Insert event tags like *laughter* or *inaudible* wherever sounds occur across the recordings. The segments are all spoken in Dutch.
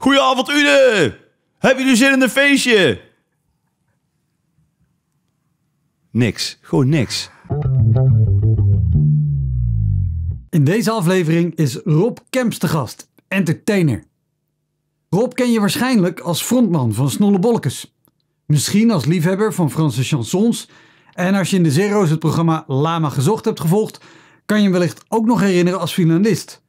Goedenavond, Ude! Heb je nu zin in een feestje? Niks. Gewoon niks. In deze aflevering is Rob Kemps te gast, entertainer. Rob ken je waarschijnlijk als frontman van Snolle Misschien als liefhebber van Franse chansons. En als je in de Zero's het programma Lama Gezocht hebt gevolgd, kan je hem wellicht ook nog herinneren als finalist.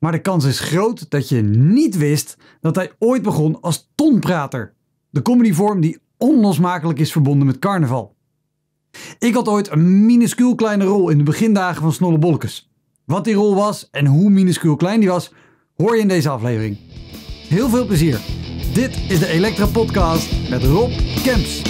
Maar de kans is groot dat je niet wist dat hij ooit begon als tonprater. De comedyvorm die onlosmakelijk is verbonden met carnaval. Ik had ooit een minuscuul kleine rol in de begindagen van Snolle Bolkes. Wat die rol was en hoe minuscuul klein die was, hoor je in deze aflevering. Heel veel plezier. Dit is de Elektra Podcast met Rob Kemps.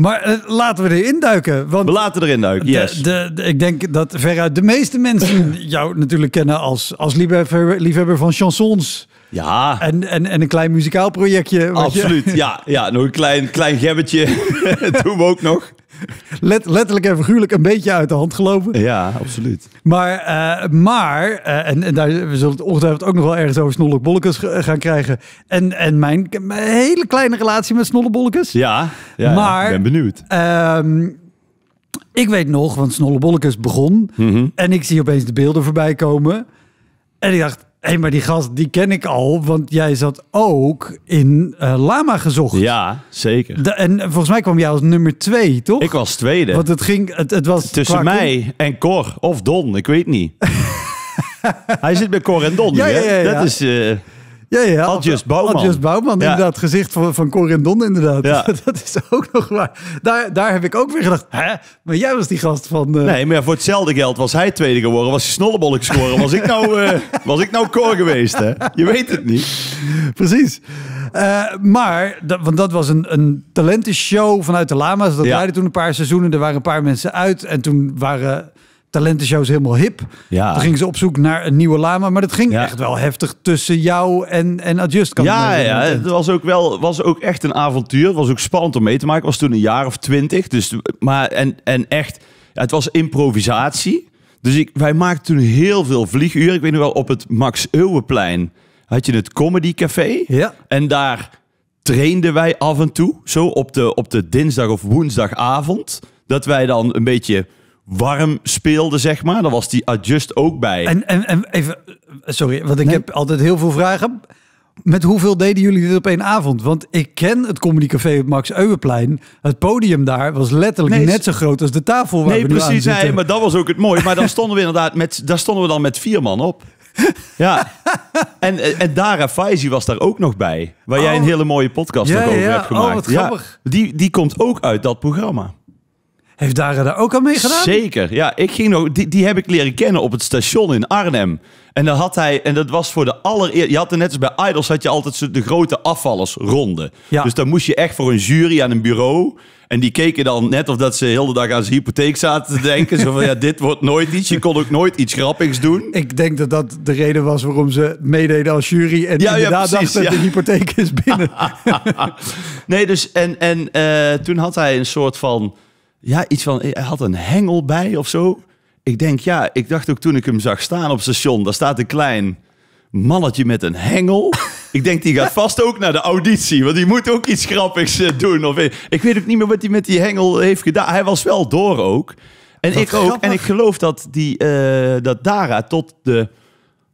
Maar eh, laten we erin duiken. Want we laten erin duiken, yes. De, ik denk dat veruit de meeste mensen *clears throat* jou natuurlijk kennen als, als liefhebber, liefhebber van chansons. Ja. En, en, en een klein muzikaal projectje. Absoluut, ja. Ja, nog een klein, klein gebbetje *laughs* doen we ook nog. *laughs* let, letterlijk en figuurlijk een beetje uit de hand gelopen. Ja, absoluut. Maar, eh, maar eh, en, en, daar, we zullen het ongetwijfeld ook nog wel ergens over snollebollekes eh, gaan krijgen. En, en mijn, hele kleine relatie met snollebollekes. Ja, ja, maar, ik ben benieuwd. Ehm, ik weet nog, want snollebollekes begon. Mhm. En ik zie opeens de beelden voorbij komen. En ik dacht, Hé, hey, maar die gast, die ken ik al, want jij zat ook in eh, Lama gezocht. Ja, zeker. en volgens mij kwam jij als nummer twee, toch? Ik was tweede. Want het ging, het, was... Tussen mij en Cor, of Don, ik weet niet. *laughs* Hij zit bij Cor en Don ja, hè? Ja, ja, Dat is... Eh, ja, ja. Adjust Bouwman. Adjust Bouwman, ja. inderdaad. Gezicht van, van Corin Don, inderdaad. Ja. *laughs* Dat is ook nog waar. Daar, daar heb ik ook weer gedacht, hè? Maar jij was die gast van... Eh, nee, maar voor hetzelfde geld was hij tweede geworden. Was hij snollebolle scoren, Was ik nou, uh, *laughs* was ik nou Cor geweest, hè? Je weet het niet. Precies. Eh, maar, dat, want dat was een, een talentenshow vanuit de Lama's. Dat ja. draaide toen een paar seizoenen. Er waren een paar mensen uit. En toen waren talentenshows helemaal hip. Ja. Toen gingen ze op zoek naar een nieuwe lama. Maar dat ging echt wel heftig tussen jou en, en Adjust. Kan ja, het ja het was ook, wel, was ook echt een avontuur. was ook spannend om mee te maken. was toen een jaar of twintig. Dus, maar, en, en echt, het was improvisatie. Dus ik, wij maakten toen heel veel vlieguren. Ik weet nu wel, op het Max Euwenplein had je het Comedy Café. Ja. En daar trainden wij af en toe. Zo op de, op de dinsdag of woensdagavond. Dat wij dan een beetje warm speelde, zeg maar. Daar was die adjust ook bij. En, en, en even, sorry, want ik heb altijd heel veel vragen. Met hoeveel deden jullie dit op één avond? Want ik ken het Comedycafé op Max Euweplein. Het podium daar was letterlijk net zo groot als de tafel waar nee, we nu precies, Nee, maar dat was ook het mooie. Maar dan stonden we inderdaad met, daar stonden we dan met vier man op. *laughs* Ja. en, en Dara Faizi was daar ook nog bij. Waar jij oh. een hele mooie podcast over hebt gemaakt. Oh, wat grappig. die, die komt ook uit dat programma. Heeft Dara daar ook mee gedaan? Zeker, ja. Ik ging nog, die, die heb ik leren kennen op het station in Arnhem. En dan had hij, en dat was voor de allereerste. Je had er net als bij Idols had je altijd de grote afvallersronde. Ja. Dus dan moest je echt voor een jury aan een bureau. En die keken dan net of dat ze de hele dag aan zijn hypotheek zaten te denken. Zo van ja, dit wordt nooit iets. Je kon ook nooit iets grappigs doen. Ik denk dat dat de reden was waarom ze meededen als jury. En ja, inderdaad ja, dachten, de hypotheek is binnen. *laughs* nee, dus en, en eh, toen had hij een soort van ja, iets van, eh, hij had een hengel bij of zo. Ik denk, ja, ik dacht ook toen ik hem zag staan op station, daar staat een klein mannetje met een hengel. *laughs* Ik denk, die gaat vast ook naar de auditie, want die moet ook iets grappigs eh, doen. Of, eh, ik weet ook niet meer wat hij met die hengel heeft gedaan. Hij was wel door ook. En ik ook. En ik geloof dat, die, dat Dara tot de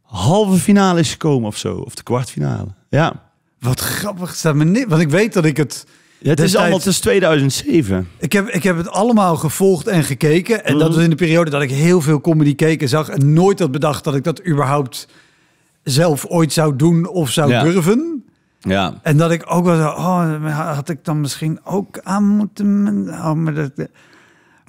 halve finale is gekomen of zo. Of de kwartfinale. Ja. Wat grappig. Staat me niet, want ik weet dat ik het ja, het, is tijd... allemaal, is 2007. Ik heb, ik heb het allemaal gevolgd en gekeken. En dat mhm. was in de periode dat ik heel veel comedy keek en zag. En nooit had bedacht dat ik dat überhaupt zelf ooit zou doen of zou durven. Ja. En dat ik ook wel zo, oh, had ik dan misschien ook aan moeten. Oh, maar dat...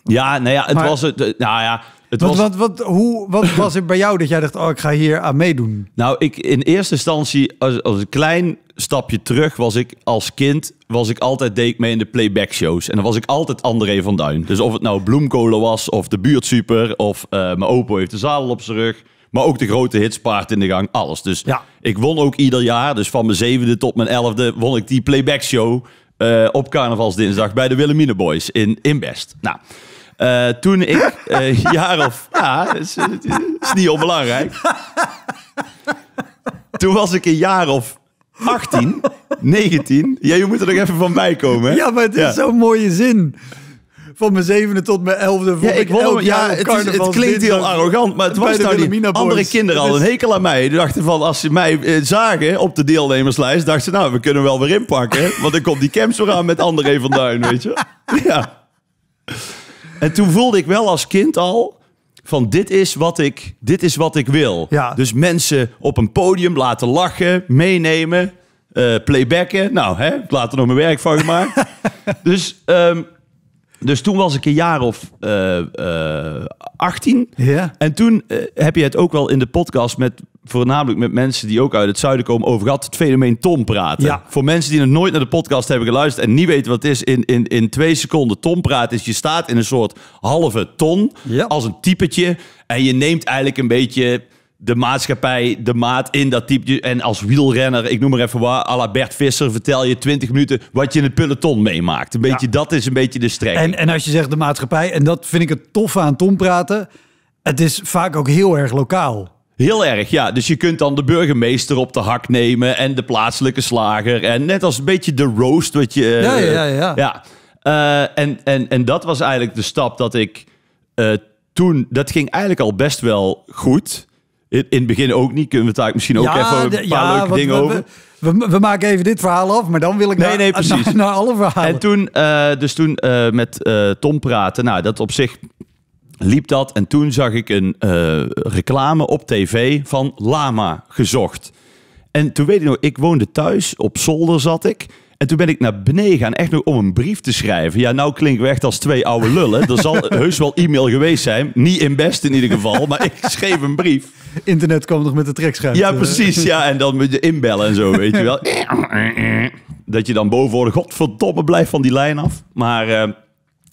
Ja, nou ja, het was het. Nou ja, was... hoe, wat *coughs* was het bij jou dat jij dacht, oh, ik ga hier aan meedoen? Nou, ik in eerste instantie, als, als een klein stapje terug, was ik als kind, was ik altijd, deed mee in de playback shows. En dan was ik altijd André van Duin. Dus of het nou Bloemkolen was, of de buurt super, of eh, mijn opo heeft de zadel op zijn rug. Maar ook de grote hits, paard in de gang, alles. Dus ik won ook ieder jaar. Dus van mijn zevende tot mijn elfde won ik die playback show uh, op carnavalsdinsdag bij de Willemine Boys in, in Best. Nou... Eh, toen ik uh, *laughs* jaar of... Ja, is, is niet onbelangrijk. Toen was ik een jaar of 18, 19. Jij moet er nog even van bij komen. Hè? Ja, maar het is zo'n mooie zin. Van mijn zevende tot mijn elfde. Ja, ik, ik elk ja, het, klinkt heel arrogant, maar het was nou die andere kinderen al een dus- hekel aan mij. Die dachten van, als ze mij eh, zagen op de deelnemerslijst, dachten ze, nou, we kunnen wel weer inpakken. want dan komt die camps weer aan met André van Duin, weet je. Ja. En toen voelde ik wel als kind al van dit is wat ik, dit is wat ik wil. Dus mensen op een podium laten lachen, meenemen, eh, playbacken. Nou, hè, ik laat er nog mijn werk van gemaakt. *laughs* dus, ehm, dus toen was ik een jaar of 18. Eh, eh, ja. En toen heb je het ook wel in de podcast met voornamelijk met mensen die ook uit het zuiden komen over Het fenomeen Tom praten. Voor mensen die nog nooit naar de podcast hebben geluisterd en niet weten wat het is. In, in, in twee seconden Tom praten is je staat in een soort halve ton. Als een typetje. En je neemt eigenlijk een beetje de maatschappij, de maat in dat type. En als wielrenner, ik noem maar even waar, à Bert Visser, vertel je 20 minuten wat je in het peloton meemaakt. Een beetje, Dat is een beetje de strek. En, en als je zegt de maatschappij, en dat vind ik het tof aan Tom praten. Het is vaak ook heel erg lokaal. Heel erg, ja. Dus je kunt dan de burgemeester op de hak nemen en de plaatselijke slager. En net als een beetje de roast wat je... ja, eh, ja, ja. ja. Eh, en, en, en dat was eigenlijk de stap dat ik eh, toen... Dat ging eigenlijk al best wel goed. In, in het begin ook niet. Kunnen we daar misschien ook even een paar leuke dingen over... We, we, we, maken even dit verhaal af, maar dan wil ik nee, naar, nee, precies. *laughs* Naar, alle verhalen. En toen, dus toen met Tom praten. Nou, dat op zich liep dat en toen zag ik een eh, reclame op tv van Lama gezocht. En toen weet ik nog, ik woonde thuis, op zolder zat ik. En toen ben ik naar beneden gaan, echt nog om een brief te schrijven. Ja, nou klinkt we echt als twee oude lullen. Er zal *laughs* heus wel e-mail geweest zijn. Niet in best in ieder geval, maar ik schreef een brief. Internet kwam nog met de trekschijf. Ja, eh. precies. Ja, en dan moet je inbellen en zo, *laughs* weet je wel. Dat je dan boven hoorde, godverdomme, blijf van die lijn af. Maar... Eh,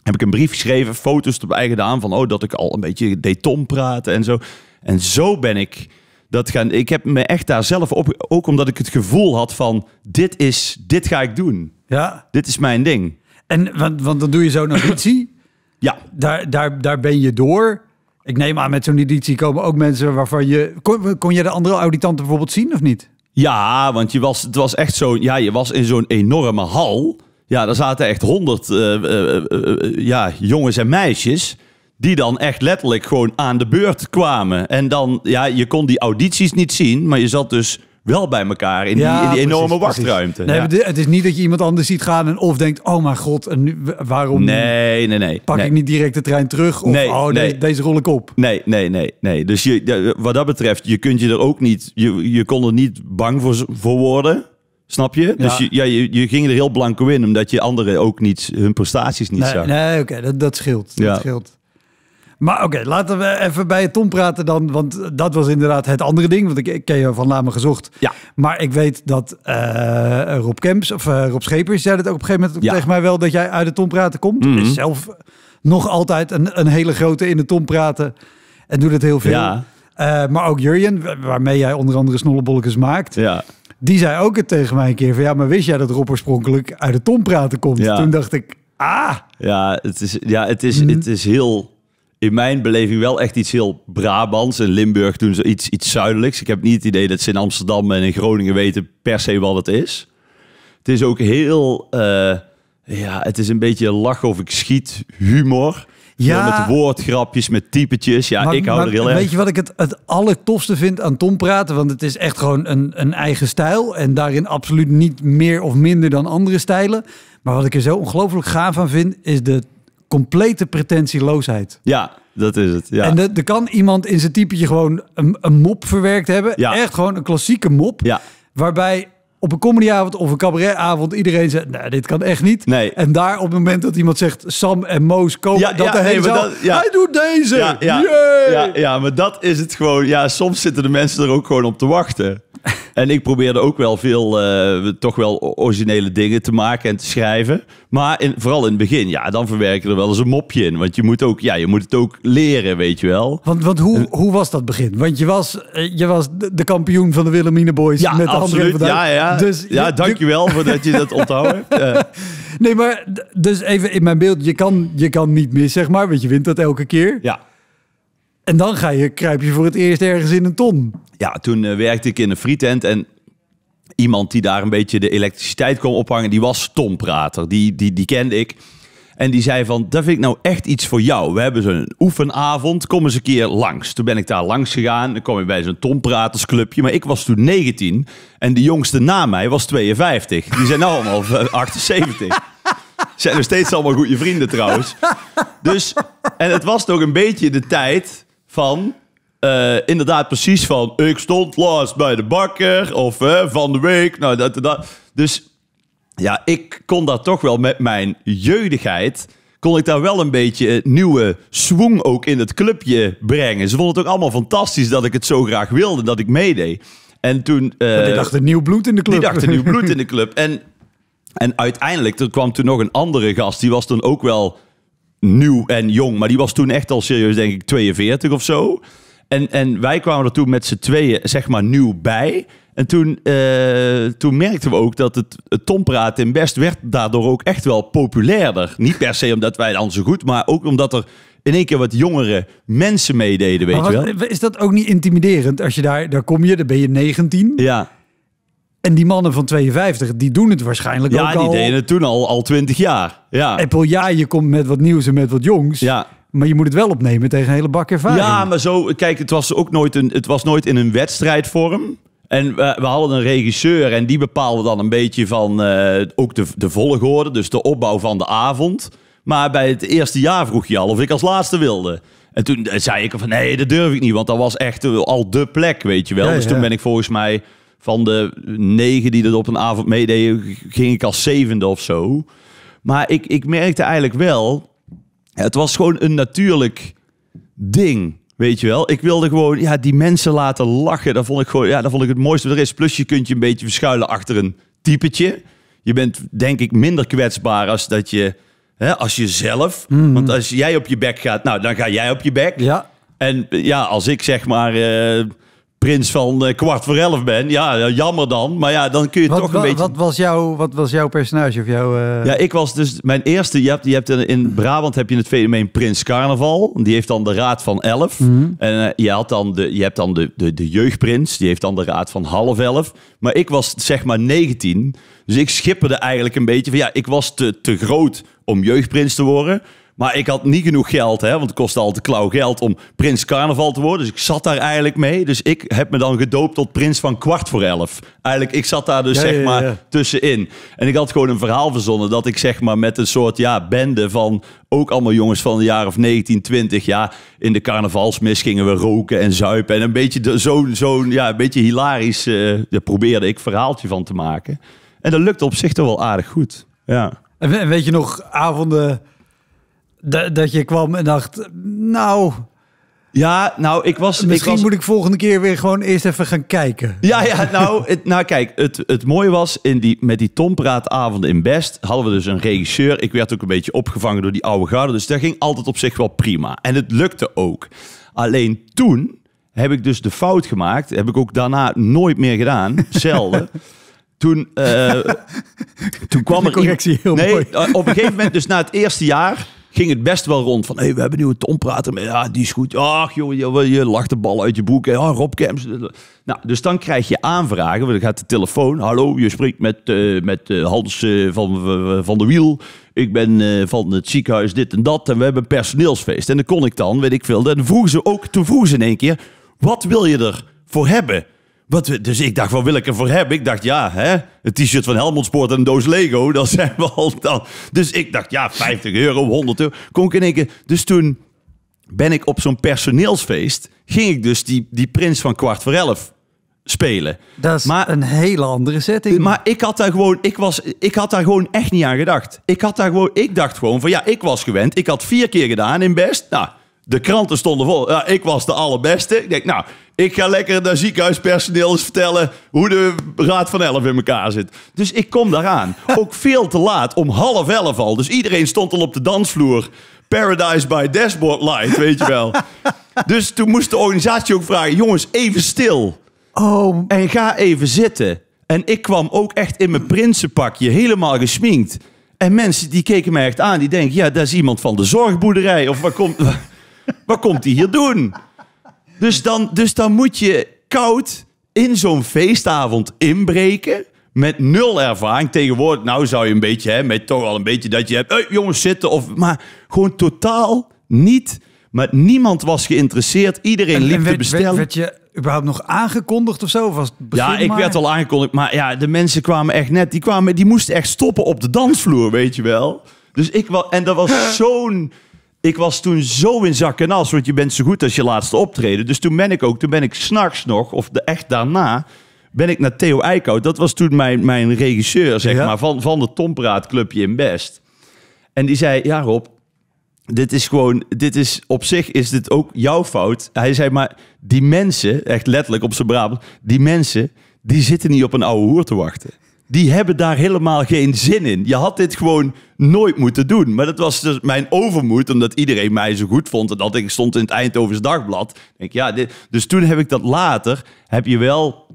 heb ik een brief geschreven, foto's op eigen naam van oh, dat ik al een beetje deton praat en zo. En zo ben ik dat gaan. Ik heb me echt daar zelf op, ook omdat ik het gevoel had van dit is, dit ga ik doen. Ja. Dit is mijn ding. En want, want dan doe je zo'n auditie. *clears throat* ja. Daar, daar, daar ben je door. Ik neem aan, met zo'n editie komen ook mensen waarvan je... Kon, kon je de andere auditanten bijvoorbeeld zien of niet? Ja, want je was, het was echt zo Ja, je was in zo'n enorme hal. Ja, er zaten echt honderd eh, eh, eh, ja, jongens en meisjes die dan echt letterlijk gewoon aan de beurt kwamen. En dan, ja, je kon die audities niet zien, maar je zat dus wel bij elkaar in, die, in die, enorme wachtruimte. Nee, Het is niet dat je iemand anders ziet gaan en of denkt, oh mijn god, en nu, waarom nee, nee, nee, pak ik niet direct de trein terug? Of oh, nee. Deze, rol ik op. Nee, nee, nee. nee. Dus je, wat dat betreft, je kunt je er ook niet, je, je kon er niet bang voor, voor worden. Snap je? Dus je, ja, je, ging er heel blanco in, omdat je anderen ook niet, hun prestaties niet nee, zag. Nee, oké, dat, dat scheelt. Dat scheelt. Maar oké, laten we even bij Tom praten dan. Want dat was inderdaad het andere ding. Want ik, ken je van name gezocht. Ja. Maar ik weet dat uh, Rob Kemps of eh, Rob Schepers zei dat ook op een gegeven moment ja. tegen mij wel. Dat jij uit de Tom praten komt. Mm Is zelf nog altijd een, een, hele grote in de Tom praten. En doet het heel veel. Ja. Eh, maar ook Jurjen, waarmee jij onder andere snollebolletjes maakt. Ja. Die zei ook het tegen mij een keer van ja, maar wist jij dat Rob oorspronkelijk uit de praten komt? Ja. Toen dacht ik, ah! Ja, het is, ja, het is, mhm. het is heel in mijn beleving wel echt iets heel Brabants. en Limburg doen ze iets, iets zuidelijks. Ik heb niet het idee dat ze in Amsterdam en in Groningen weten per se wat het is. Het is ook heel, eh, ja, het is een beetje lach of ik schiet humor. Ja. Met woordgrapjes, met typetjes. Ja, ik hou er heel erg. Weet je wat ik het, het allertofste vind aan Tom praten? Want het is echt gewoon een, een eigen stijl. En daarin absoluut niet meer of minder dan andere stijlen. Maar wat ik er zo ongelooflijk gaaf aan vind, is de complete pretentieloosheid. Ja, dat is het. Ja. En er kan iemand in zijn typetje gewoon een, een mop verwerkt hebben. Ja. Echt gewoon een klassieke mop. Ja. Waarbij op een comedyavond of een cabaretavond iedereen zegt, nee, dit kan echt niet. Nee. En daar op het moment dat iemand zegt, Sam en Moos komen, ja, dat ja, de ja. hij doet deze! Ja, ja, ja, maar dat is het gewoon. Ja, soms zitten de mensen er ook gewoon op te wachten. *laughs* en ik probeerde ook wel veel, uh, toch wel originele dingen te maken en te schrijven. Maar in, vooral in het begin, ja, dan verwerken er wel eens een mopje in. Want je moet, ook, ja, je moet het ook leren, weet je wel. Want, want hoe, hoe was dat begin? Want je was, eh, je was de kampioen van de Wilhelmina Boys ja, met de absoluut. Ja, ja. Dus, ja, dankjewel voor dat je dat *laughs* onthoudt. *laughs* Nee, maar dus even in mijn beeld. Je kan, je kan niet mis, zeg maar, want je wint dat elke keer. Ja. En dan ga je, kruip je voor het eerst ergens in een ton. Ja, toen eh, werkte ik in een frietent en iemand die daar een beetje de elektriciteit kwam ophangen, die was tomprater. Die, die, die kende ik. En die zei van, dat vind ik nou echt iets voor jou. We hebben zo'n oefenavond, kom eens een keer langs. Toen ben ik daar langs gegaan, dan kwam je bij zo'n tompratersclubje. Maar ik was toen 19 en de jongste na mij was 52. Die zijn allemaal 78. *laughs* Zijn nog steeds allemaal goede vrienden trouwens. Dus, en het was toch een beetje de tijd van eh, inderdaad precies van... Ik stond laatst bij de bakker. Of van de week. Nou, dat, dat. Dus ja, ik kon daar toch wel met mijn jeugdigheid kon ik daar wel een beetje nieuwe swing ook in het clubje brengen. Ze vonden het ook allemaal fantastisch dat ik het zo graag wilde. Dat ik meedeed. En toen... Uh, die dachten nieuw bloed in de club. Die dachten nieuw bloed in de club. *laughs* En, en uiteindelijk, er kwam toen nog een andere gast. Die was toen ook wel nieuw en jong. Maar die was toen echt al serieus, denk ik, 42 of zo. En, en wij kwamen er toen met z'n tweeën, zeg maar, nieuw bij. En toen, eh, toen merkten we ook dat het, het tompraat in Best werd daardoor ook echt wel populairder. Niet per se omdat wij dan zo goed, maar ook omdat er in één keer wat jongere mensen meededen, weet je wel. Is dat ook niet intimiderend? Als je daar, daar kom je, dan ben je 19. Ja. En die mannen van 52, die doen het waarschijnlijk ook al. Ja, die deden het toen al, al 20 jaar. Ja. Apple, ja, je komt met wat nieuws en met wat jongs. Ja. Maar je moet het wel opnemen tegen een hele bak ervaring. Ja, maar zo, kijk, het was ook nooit, een, het was nooit in een wedstrijdvorm. En we, hadden een regisseur en die bepaalde dan een beetje van eh, ook de, de volgorde, dus de opbouw van de avond. Maar bij het eerste jaar vroeg je al of ik als laatste wilde. En toen eh, zei ik van nee, dat durf ik niet, want dat was echt eh, al de plek, weet je wel. dus toen ben ik volgens mij van de negen die dat op een avond meededen, ging ik als zevende of zo. Maar ik, ik merkte eigenlijk wel het was gewoon een natuurlijk ding. Weet je wel, ik wilde gewoon ja, die mensen laten lachen. Dat vond ik gewoon ja, dat vond ik het mooiste wat er is. Plus, je kunt je een beetje verschuilen achter een typetje. Je bent denk ik minder kwetsbaar als dat je, hè, als je zelf, mhm. Want als jij op je bek gaat, nou dan ga jij op je bek. Ja. En ja, als ik zeg maar. Eh, prins van eh, kwart voor elf ben. Ja, jammer dan. Maar ja, dan kun je toch een beetje... Wat was, jouw, wat was jouw personage of jouw... Eh? Ja, ik was dus mijn eerste... Je hebt, je hebt in, Brabant heb je het fenomeen Prins Carnaval. Die heeft dan de raad van elf. Mhm. En eh, je, had dan de, je hebt dan de, de, de jeugdprins. Die heeft dan de raad van half elf. Maar ik was zeg maar 19. Dus ik schipperde eigenlijk een beetje van... Ja, ik was te, te groot om jeugdprins te worden... Maar ik had niet genoeg geld, hè, want het kostte al te klauw geld om prins carnaval te worden. Dus ik zat daar eigenlijk mee. Dus ik heb me dan gedoopt tot prins van kwart voor elf. Eigenlijk, ik zat daar dus zeg maar tussenin. En ik had gewoon een verhaal verzonnen dat ik zeg maar met een soort ja, bende van ook allemaal jongens van de jaar of 19, 20. Ja, in de carnavalsmis gingen we roken en zuipen. En een beetje zo'n zo, ja, een beetje hilarisch uh, probeerde ik verhaaltje van te maken. En dat lukte op zich toch wel aardig goed. Ja. En weet je nog avonden dat, dat je kwam en dacht, nou, ja, nou, ik was. Misschien ik moet ik volgende keer weer gewoon eerst even gaan kijken. Ja, ja, nou, nou kijk, het, het mooie was in die, met die tompraatavonden in Best hadden we dus een regisseur. Ik werd ook een beetje opgevangen door die oude garde, dus dat ging altijd op zich wel prima. En het lukte ook. Alleen toen heb ik dus de fout gemaakt, heb ik ook daarna nooit meer gedaan, *laughs* zelden. toen, eh, toen kwam ik er. Correctie heel nee, eh, Op een gegeven moment, dus na het eerste jaar ging het best wel rond. Van, hé, hey, we hebben nu een Tom praten. Ja, die is goed. Ach, joh, je, je lacht de bal uit je boek Ja, ah, Rob Kemps. Nou, dus dan krijg je aanvragen. Want dan gaat de telefoon. Hallo, je spreekt met, eh, met eh, Hans eh, van, van de Wiel. Ik ben van het ziekenhuis dit en dat. En we hebben een personeelsfeest. En dan kon ik dan, weet ik veel. Dan vroegen ze ook, toen vroegen ze in één keer... Wat wil je er voor hebben? dus ik dacht, wat wil ik ervoor hebben? Ik dacht, ja, hè, een t-shirt van Helmond Sport en een doos Lego, *laughs* dat zijn we al dan. Dus ik dacht, ja, 50 euro, 100 euro. Kon ik in Dus toen ben ik op zo'n personeelsfeest, ging ik dus die, die prins van kwart voor elf spelen. maar, een hele andere setting. Maar ik had daar gewoon, ik was, ik had daar gewoon echt niet aan gedacht. Ik had daar gewoon, ik dacht gewoon van, ja, ik was gewend. Ik had vier keer gedaan in best. Nou, de kranten stonden vol. Ja, ik was de allerbeste. Ik denk, nou, ik ga lekker naar ziekenhuispersoneel eens vertellen hoe de Raad van Elf in elkaar zit. Dus ik kom daaraan. *laughs* Ook veel te laat, om half elf al. Dus iedereen stond al op de dansvloer. Paradise by Dashboard Light, weet je wel. *laughs* Dus toen moest de organisatie ook vragen: jongens, even stil. Oh. En ga even zitten. En ik kwam ook echt in mijn prinsenpakje, helemaal gesminkt. En mensen die keken mij echt aan, die denken: ja, dat is iemand van de zorgboerderij. Of waar komt. Wat komt hij hier doen? Dus dan, dus dan moet je koud in zo'n feestavond inbreken. Met nul ervaring. Tegenwoordig, nou zou je een beetje, hè, met toch al een beetje dat je hebt. Hey, eh, jongens, zitten. Of, maar gewoon totaal niet. Maar niemand was geïnteresseerd. Iedereen liep te bestellen. Werd, werd, je überhaupt nog aangekondigd of zo? Of ja, ik werd al aangekondigd. Maar ja, de mensen kwamen echt net. Die, kwamen, die moesten echt stoppen op de dansvloer, weet je wel. Dus ik wel. En dat was *laughs* zo'n ik was toen zo in zak en as, want je bent zo goed als je laatste optreden. Dus toen ben ik ook, toen ben ik s'nachts nog, of de, echt daarna, ben ik naar Theo Eickhout. Dat was toen mijn, mijn regisseur, zeg maar, van, van de Tompraatclubje in Best. En die zei, ja Rob, dit is gewoon, dit is op zich is dit ook jouw fout. Hij zei, maar die mensen, echt letterlijk op zijn Brabant, die mensen, die zitten niet op een oude hoer te wachten die hebben daar helemaal geen zin in. Je had dit gewoon nooit moeten doen. Maar dat was dus mijn overmoed, omdat iedereen mij zo goed vond. En dat ik stond in het Eindhovens Dagblad. Denk, ja, dus toen heb ik dat later, heb je wel...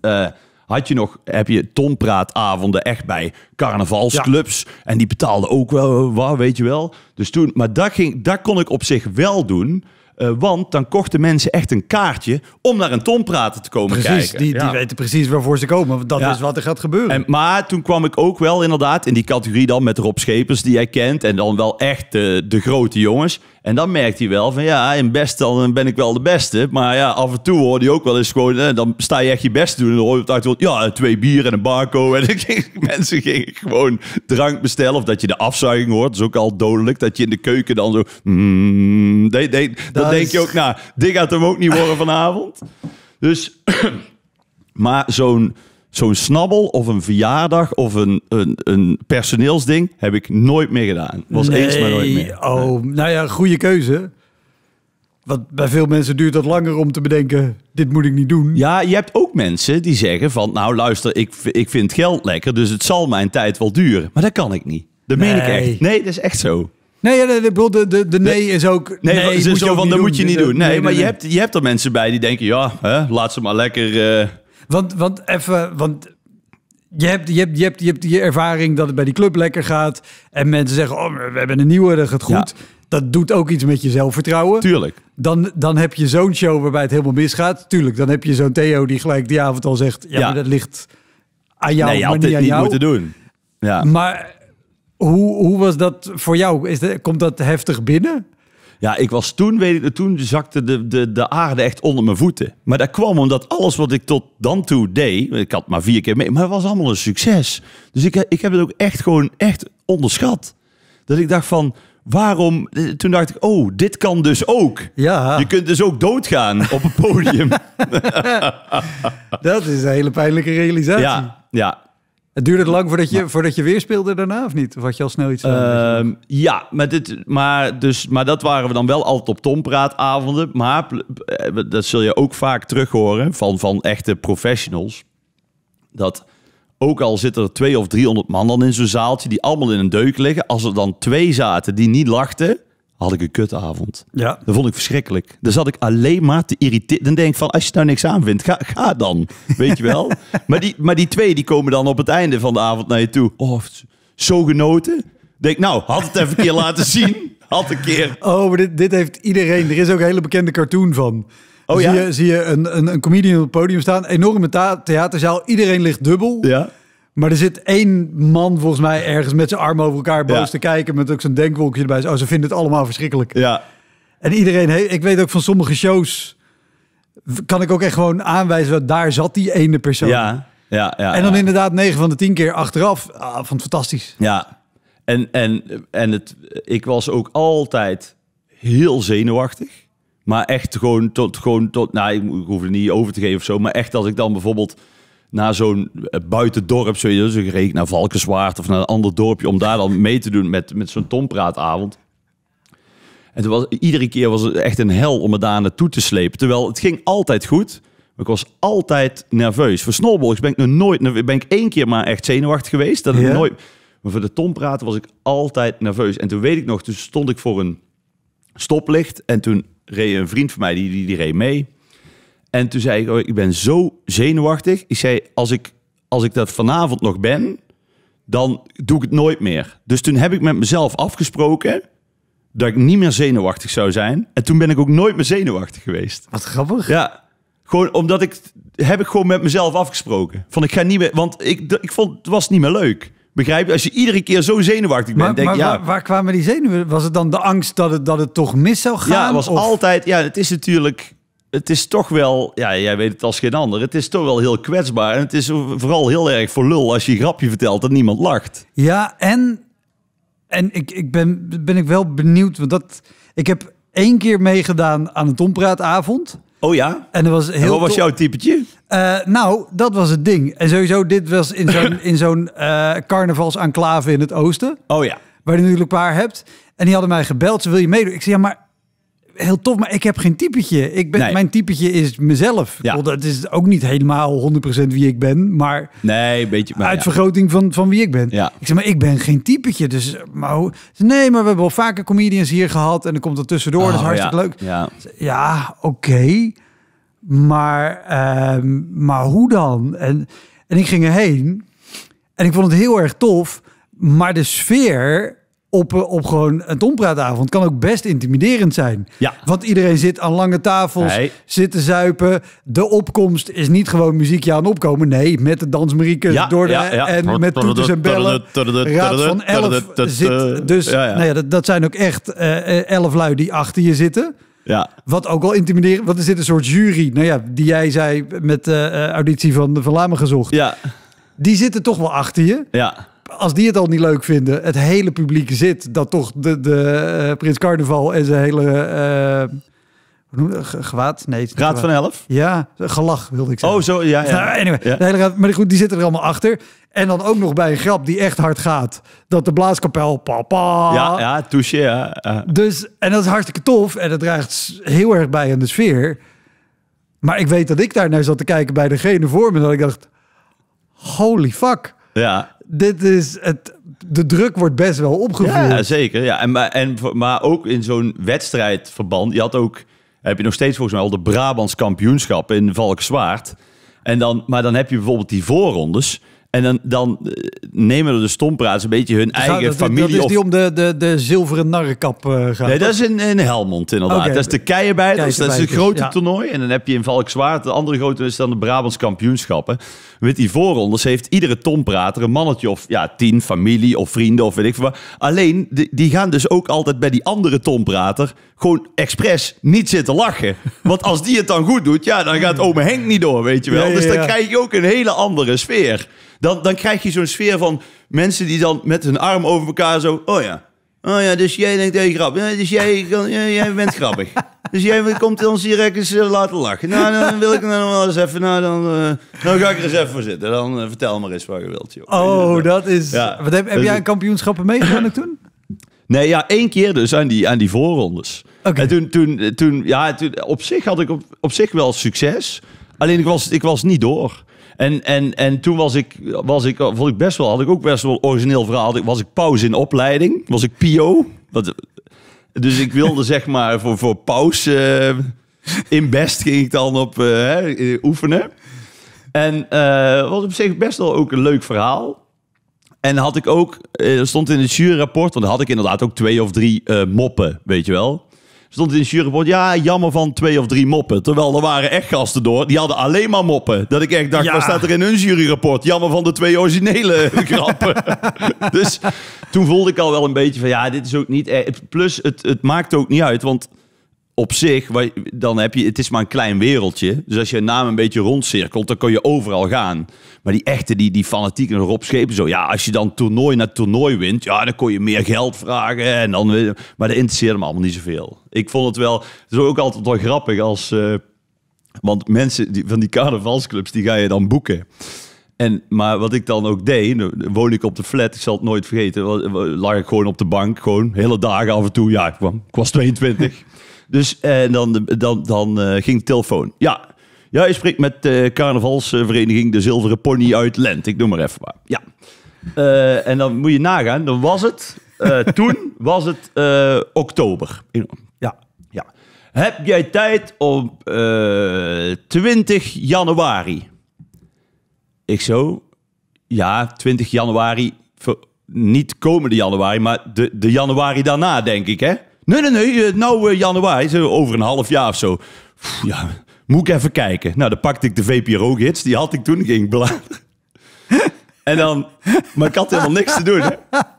Eh, had je nog, heb je tonpraatavonden echt bij carnavalsclubs. En die betaalden ook wel, weet je wel. Dus toen, maar dat, ging, dat kon ik op zich wel doen. Eh, want dan kochten mensen echt een kaartje om naar een tompraten te komen precies, kijken. Precies, die, die, weten precies waarvoor ze komen. dat is wat er gaat gebeuren. En, maar toen kwam ik ook wel inderdaad in die categorie dan met Rob Schepers die jij kent. En dan wel echt de grote jongens. En dan merkt hij wel van ja, in best dan eh, ben ik wel de beste. Maar ja, af en toe hoor hij ook wel eens gewoon... Eh, dan sta je echt je best te doen. En dan hoor je op ja, twee bieren en een barco. *laughs* En mensen gingen gewoon drank bestellen. Of dat je de afzuiging hoort. Dat is ook al dodelijk. Dat je in de keuken dan zo... Mm, dan denk je ook, nou, dit gaat hem ook niet worden vanavond. Dus... *clears throat* maar zo'n zo'n snabbel of een verjaardag of een, een, een personeelsding heb ik nooit meer gedaan. Was eens maar nooit meer. Oh, nou ja, goede keuze. Want bij veel mensen duurt dat langer om te bedenken, dit moet ik niet doen. Ja, je hebt ook mensen die zeggen van, nou luister, ik, ik vind geld lekker, dus het zal mijn tijd wel duren. Maar dat kan ik niet. Dat nee. meen ik echt. Nee, dat is echt zo. Nee, nee, de, de, nee is ook... Nee, nee zo van, dat moet je niet doen. Nee, maar Je, hebt, je hebt er mensen bij die denken, ja, hè, laat ze maar lekker... Eh, want, want even, want je hebt, je, hebt, je, hebt, je hebt die ervaring dat het bij die club lekker gaat. En mensen zeggen, oh, we hebben een nieuwe, dat gaat goed. Dat doet ook iets met je zelfvertrouwen. Tuurlijk. Dan, dan heb je zo'n show waarbij het helemaal misgaat. Tuurlijk, dan heb je zo'n Theo die gelijk die avond al zegt... Ja, Maar dat ligt aan jou, nee, je maar niet aan niet moeten doen. Ja. Maar hoe, hoe was dat voor jou? Is komt dat heftig binnen? Ja, ik was toen, weet ik, toen zakte de, de, de aarde echt onder mijn voeten. Maar dat kwam omdat alles wat ik tot dan toe deed, ik had maar vier keer mee, maar was allemaal een succes. Dus ik, ik heb het ook echt gewoon echt onderschat. Dat ik dacht van, waarom? Eh, toen dacht ik, oh, dit kan dus ook. Ja. Je kunt dus ook doodgaan *laughs* op een podium. *laughs* dat is een hele pijnlijke realisatie. Ja, ja. Het duurde lang voordat je, voordat je weer speelde daarna, of niet? wat je al snel iets ehm, ja, maar, dit, maar, dus, maar dat waren we dan wel altijd op tompraatavonden. Maar eh, dat zul je ook vaak terug horen van, van echte professionals. Dat ook al zitten er twee of driehonderd man dan in zo'n zaaltje... die allemaal in een deuk liggen. Als er dan twee zaten die niet lachten had ik een kutavond. Ja. Dat vond ik verschrikkelijk. Dan zat ik alleen maar te irriteren. Dan denk ik van, als je nou niks aan vindt, ga, ga dan. Weet je wel? *laughs* maar, die, maar die twee, die komen dan op het einde van de avond naar je toe. Oh, zo genoten. Denk, nou, had het even een keer laten *laughs* zien. Had een keer. Oh, maar dit, dit heeft iedereen. Er is ook een hele bekende cartoon van. Oh, ja? zie, je, zie je een, een, comedian op het podium staan. Enorme theaterzaal. Iedereen ligt dubbel. Ja. Maar er zit één man volgens mij ergens met zijn armen over elkaar boos te kijken. Met ook zijn denkwolkje erbij. Oh, ze vinden het allemaal verschrikkelijk. Ja. En iedereen, ik weet ook van sommige shows, kan ik ook echt gewoon aanwijzen, daar zat die ene persoon. Ja, ja, ja. En dan inderdaad 9 van de 10 keer achteraf, ah, vond het fantastisch. Ja, en, en, en het, ik was ook altijd heel zenuwachtig. Maar echt gewoon tot, gewoon tot nou, ik hoef het niet over te geven of zo. Maar echt als ik dan bijvoorbeeld naar zo'n eh, buitendorp, zo je dus naar Valkenswaard of naar een ander dorpje om daar dan mee te doen met, met zo'n tompraatavond. En was, iedere keer was het echt een hel om me daar naartoe te slepen. Terwijl het ging altijd goed. Maar ik was altijd nerveus. Voor snowboards. ben ik nog nooit... Ben ik één keer maar echt zenuwachtig geweest. Dat ja. nooit, maar voor de tompraten was ik altijd nerveus. En toen weet ik nog, toen stond ik voor een stoplicht. En toen reed een vriend van mij, die, die, die reed mee. En toen zei ik, oh, ik ben zo zenuwachtig. Ik zei, als ik, als ik dat vanavond nog ben, dan doe ik het nooit meer. Dus toen heb ik met mezelf afgesproken dat ik niet meer zenuwachtig zou zijn. En toen ben ik ook nooit meer zenuwachtig geweest. Wat grappig. Ja, gewoon omdat ik, heb ik gewoon met mezelf afgesproken. Van ik ga niet meer, want ik, ik vond het was niet meer leuk. Begrijp je? Als je iedere keer zo zenuwachtig bent, denk je ja... Waar, waar, kwamen die zenuwen? Was het dan de angst dat het, dat het toch mis zou gaan? Ja, het was altijd... Ja, het is natuurlijk het is toch wel, ja, jij weet het als geen ander, het is toch wel heel kwetsbaar. En het is vooral heel erg voor lul als je een grapje vertelt dat niemand lacht. Ja, en, en ik, ik ben, ben ik wel benieuwd, want dat, ik heb één keer meegedaan aan een dompraatavond. Oh ja? En dat was heel en wat was jouw typetje? Uh, nou, dat was het ding. En sowieso, dit was in zo'n in zo'n eh, in het oosten. Oh ja. Waar je natuurlijk paar hebt. En die hadden mij gebeld, ze wil je meedoen? Ik zei, ja, maar heel tof, maar ik heb geen typetje. Ik ben, Mijn typetje is mezelf. Ja. dat is ook niet helemaal 100% wie ik ben, maar, nee, een beetje, maar uitvergroting van, van wie ik ben. Ja. Ik zeg maar, ik ben geen typetje. Dus, maar hoe, nee, maar we hebben wel vaker comedians hier gehad en er komt er tussendoor. dat is oh, hartstikke leuk. Ja, ja oké. maar, ehm, maar hoe dan? En, en ik ging erheen en ik vond het heel erg tof. Maar de sfeer op, eh, op gewoon een dompraatavond kan ook best intimiderend zijn. Ja. Want iedereen zit aan lange tafels, zitten zuipen. De opkomst is niet gewoon muziekje aan opkomen. Nee, met de dansmarieken door de, en met toeters en bellen. Raad van elf zit dus... Nou ja, dat, zijn ook echt elf lui die achter je zitten. Ja. Wat ook al intimiderend, want er zit een soort jury, nou ja, die jij zei met de auditie van, van Lamen gezocht. Ja. Die zitten toch wel achter je. Ja als die het al niet leuk vinden, het hele publiek zit dat toch de, de eh, Prins Carnaval en zijn hele. Uh, Gewaad? Nee. Raad van elf? Ja, gelach wilde ik zeggen. Oh, zo, ja. Anyway, De hele maar goed, die zitten er allemaal achter. En dan ook nog bij een grap die echt hard gaat. Dat de blaaskapel, papa. Ja, ja, touche, ja. Dus, en dat is hartstikke tof. En dat draagt heel erg bij aan de sfeer. Maar ik weet dat ik daar naar zat te kijken bij degene voor me. Dat ik dacht, holy fuck. Ja. Dit is het, de druk wordt best wel opgevoerd. Ja, zeker. Ja. En, maar, en, maar ook in zo'n wedstrijdverband. Je had ook, heb je nog steeds volgens mij al de Brabants kampioenschap in Valkenswaard. En dan, maar dan heb je bijvoorbeeld die voorrondes. En dan, dan eh, nemen de stompraats een beetje hun eigen familie dat, familie... Dat is die om de, de, de zilveren narrenkap uh, gaat. Nee, dat is in, in Helmond inderdaad. Dat is de Keienbijters, dat is het grote toernooi. En dan heb je in Valkzwaard, de andere grote is dan de Brabants kampioenschappen. Met die voorrondes heeft iedere tomprater een mannetje of ja, tien, familie of vrienden of weet ik veel wat. Alleen, die, die gaan dus ook altijd bij die andere tomprater gewoon expres niet zitten lachen. *laughs* Want als die het dan goed doet, ja, dan gaat ome Henk niet door, weet je wel. dus dan krijg je ook een hele andere sfeer. Dan, dan krijg je zo'n sfeer van mensen die dan met hun arm over elkaar zo... Oh ja, oh ja dus jij denkt dat je grappig ja, Dus jij, jij bent grappig. *laughs* Dus jij komt ons direct eens eh, laten lachen. Nou, dan wil ik nou nog wel eens even... Nou, dan, eh, nou ga ik er eens even voor zitten. Dan eh, vertel maar eens wat je wilt, Oh, dat is... Wat heb, heb een dus jij kampioenschappen meegedaan toen? *laughs* Nee, ja, één keer dus aan die, aan die voorrondes. En toen, toen, toen, ja, op zich had ik op, op zich wel succes. Alleen ik was, ik was niet door. En, en, en toen was ik, was ik, vond ik best wel, had ik ook best wel origineel verhaal. Was ik pauze in opleiding? Was ik PO? dus ik wilde *laughs* zeg maar voor, voor pauze. Eh, in best ging ik dan op eh, eh, oefenen. En was op zich best wel ook een leuk verhaal. En had ik ook, stond in het juryrapport, want dan had ik inderdaad ook twee of drie moppen, weet je wel stond het in het juryrapport. ja, jammer van twee of drie moppen. Terwijl er waren echt gasten door, die hadden alleen maar moppen. Dat ik echt dacht, wat staat er in hun juryrapport? Jammer van de twee originele *laughs* grappen. dus toen voelde ik al wel een beetje van, ja, dit is ook niet... E- plus, het, het maakt ook niet uit, want op zich, dan heb je, het is maar een klein wereldje. Dus als je naam een beetje rondcirkelt, dan kun je overal gaan. Maar die echte, die, die fanatieken Rob Schepen, zo ja, als je dan toernooi na toernooi wint, ja, dan kon je meer geld vragen. En dan, maar dat interesseerde me allemaal niet zoveel. Ik vond het wel, het is ook altijd wel grappig als, eh, want mensen die, van die carnavalsclubs, die ga je dan boeken. En, maar wat ik dan ook deed, nou, woon ik op de flat, ik zal het nooit vergeten, lag ik gewoon op de bank, gewoon hele dagen af en toe. Ja, ik, kwam, ik was 22. Dus eh, en dan, dan, dan eh, ging de telefoon. Ja, ja, je spreekt met de eh, carnavalsvereniging De Zilveren Pony uit Lent. Ik noem maar even maar. Ja. en dan moet je nagaan, dan was het, *laughs* toen was het oktober. Ja. ja. Heb jij tijd om 20 januari? Ik zo, ja, 20 januari, niet komende januari, maar de, de januari daarna, denk ik, hè? Nee, nee, nee, eh, nou eh, januari, zo over een half jaar of zo. ja, moet ik even kijken. Nou, dan pakte ik de VPRO-gids, die had ik toen, ging ik bladeren. *laughs* En dan, maar ik had helemaal niks te doen.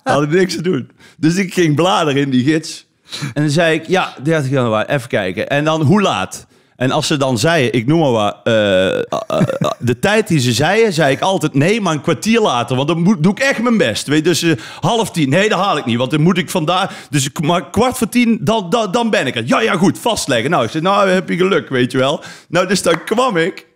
Had ik niks te doen. Dus ik ging bladeren in die gids. En dan zei ik, ja, 30 januari, even kijken. En dan, hoe laat? En als ze dan zeiden, ik noem maar wat, eh, eh, eh, de tijd die ze zeiden, zei ik altijd nee, maar een kwartier later. Want dan moet, doe ik echt mijn best. Weet, dus half tien, nee, dat haal ik niet. Want dan moet ik vandaag, dus maar kwart voor tien, dan, dan, ben ik er. Ja, ja, goed, vastleggen. Nou, ik zei, nou heb je geluk, weet je wel. Nou, dus dan kwam ik.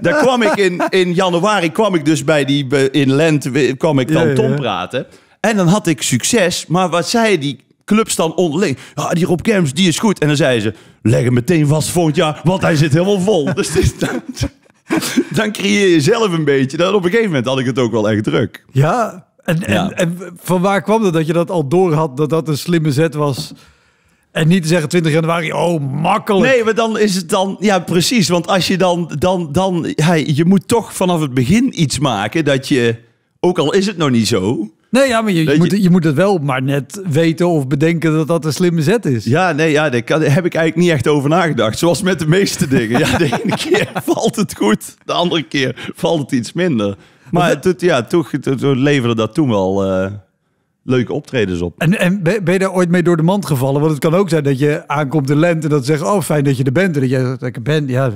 Daar *laughs* kwam ik in, in januari, kwam ik dus bij die, in lente, kwam ik dan Tom praten. En dan had ik succes, maar wat zei die clubs dan onderling. Ja, die Rob Kerms, die is goed. En dan zeiden ze, leg hem meteen vast volgend jaar, want hij zit helemaal vol. *laughs* dus dit, dan, creëer je zelf een beetje. Dan op een gegeven moment had ik het ook wel echt druk. Ja, en, en, en van waar kwam dat dat je dat al door had, dat dat een slimme zet was... En niet te zeggen 20 januari, oh makkelijk. Nee, maar dan is het dan, ja precies. Want als je dan, dan, dan hij, je moet toch vanaf het begin iets maken dat je, ook al is het nog niet zo. Nee, ja, maar je, je, moet, je moet het wel maar net weten of bedenken dat dat een slimme zet is. Ja, nee, ja, daar, heb ik eigenlijk niet echt over nagedacht. Zoals met de meeste *laughs* dingen. Ja, de ene keer *laughs* valt het goed, de andere keer valt het iets minder. Maar het, het, ja, toch het, leverde dat toen wel eh, leuke optredens op. En, en ben, je daar ooit mee door de mand gevallen? Want het kan ook zijn dat je aankomt in lente en dat zegt... oh, fijn dat je er bent. En dat je zegt, ik ben, ja,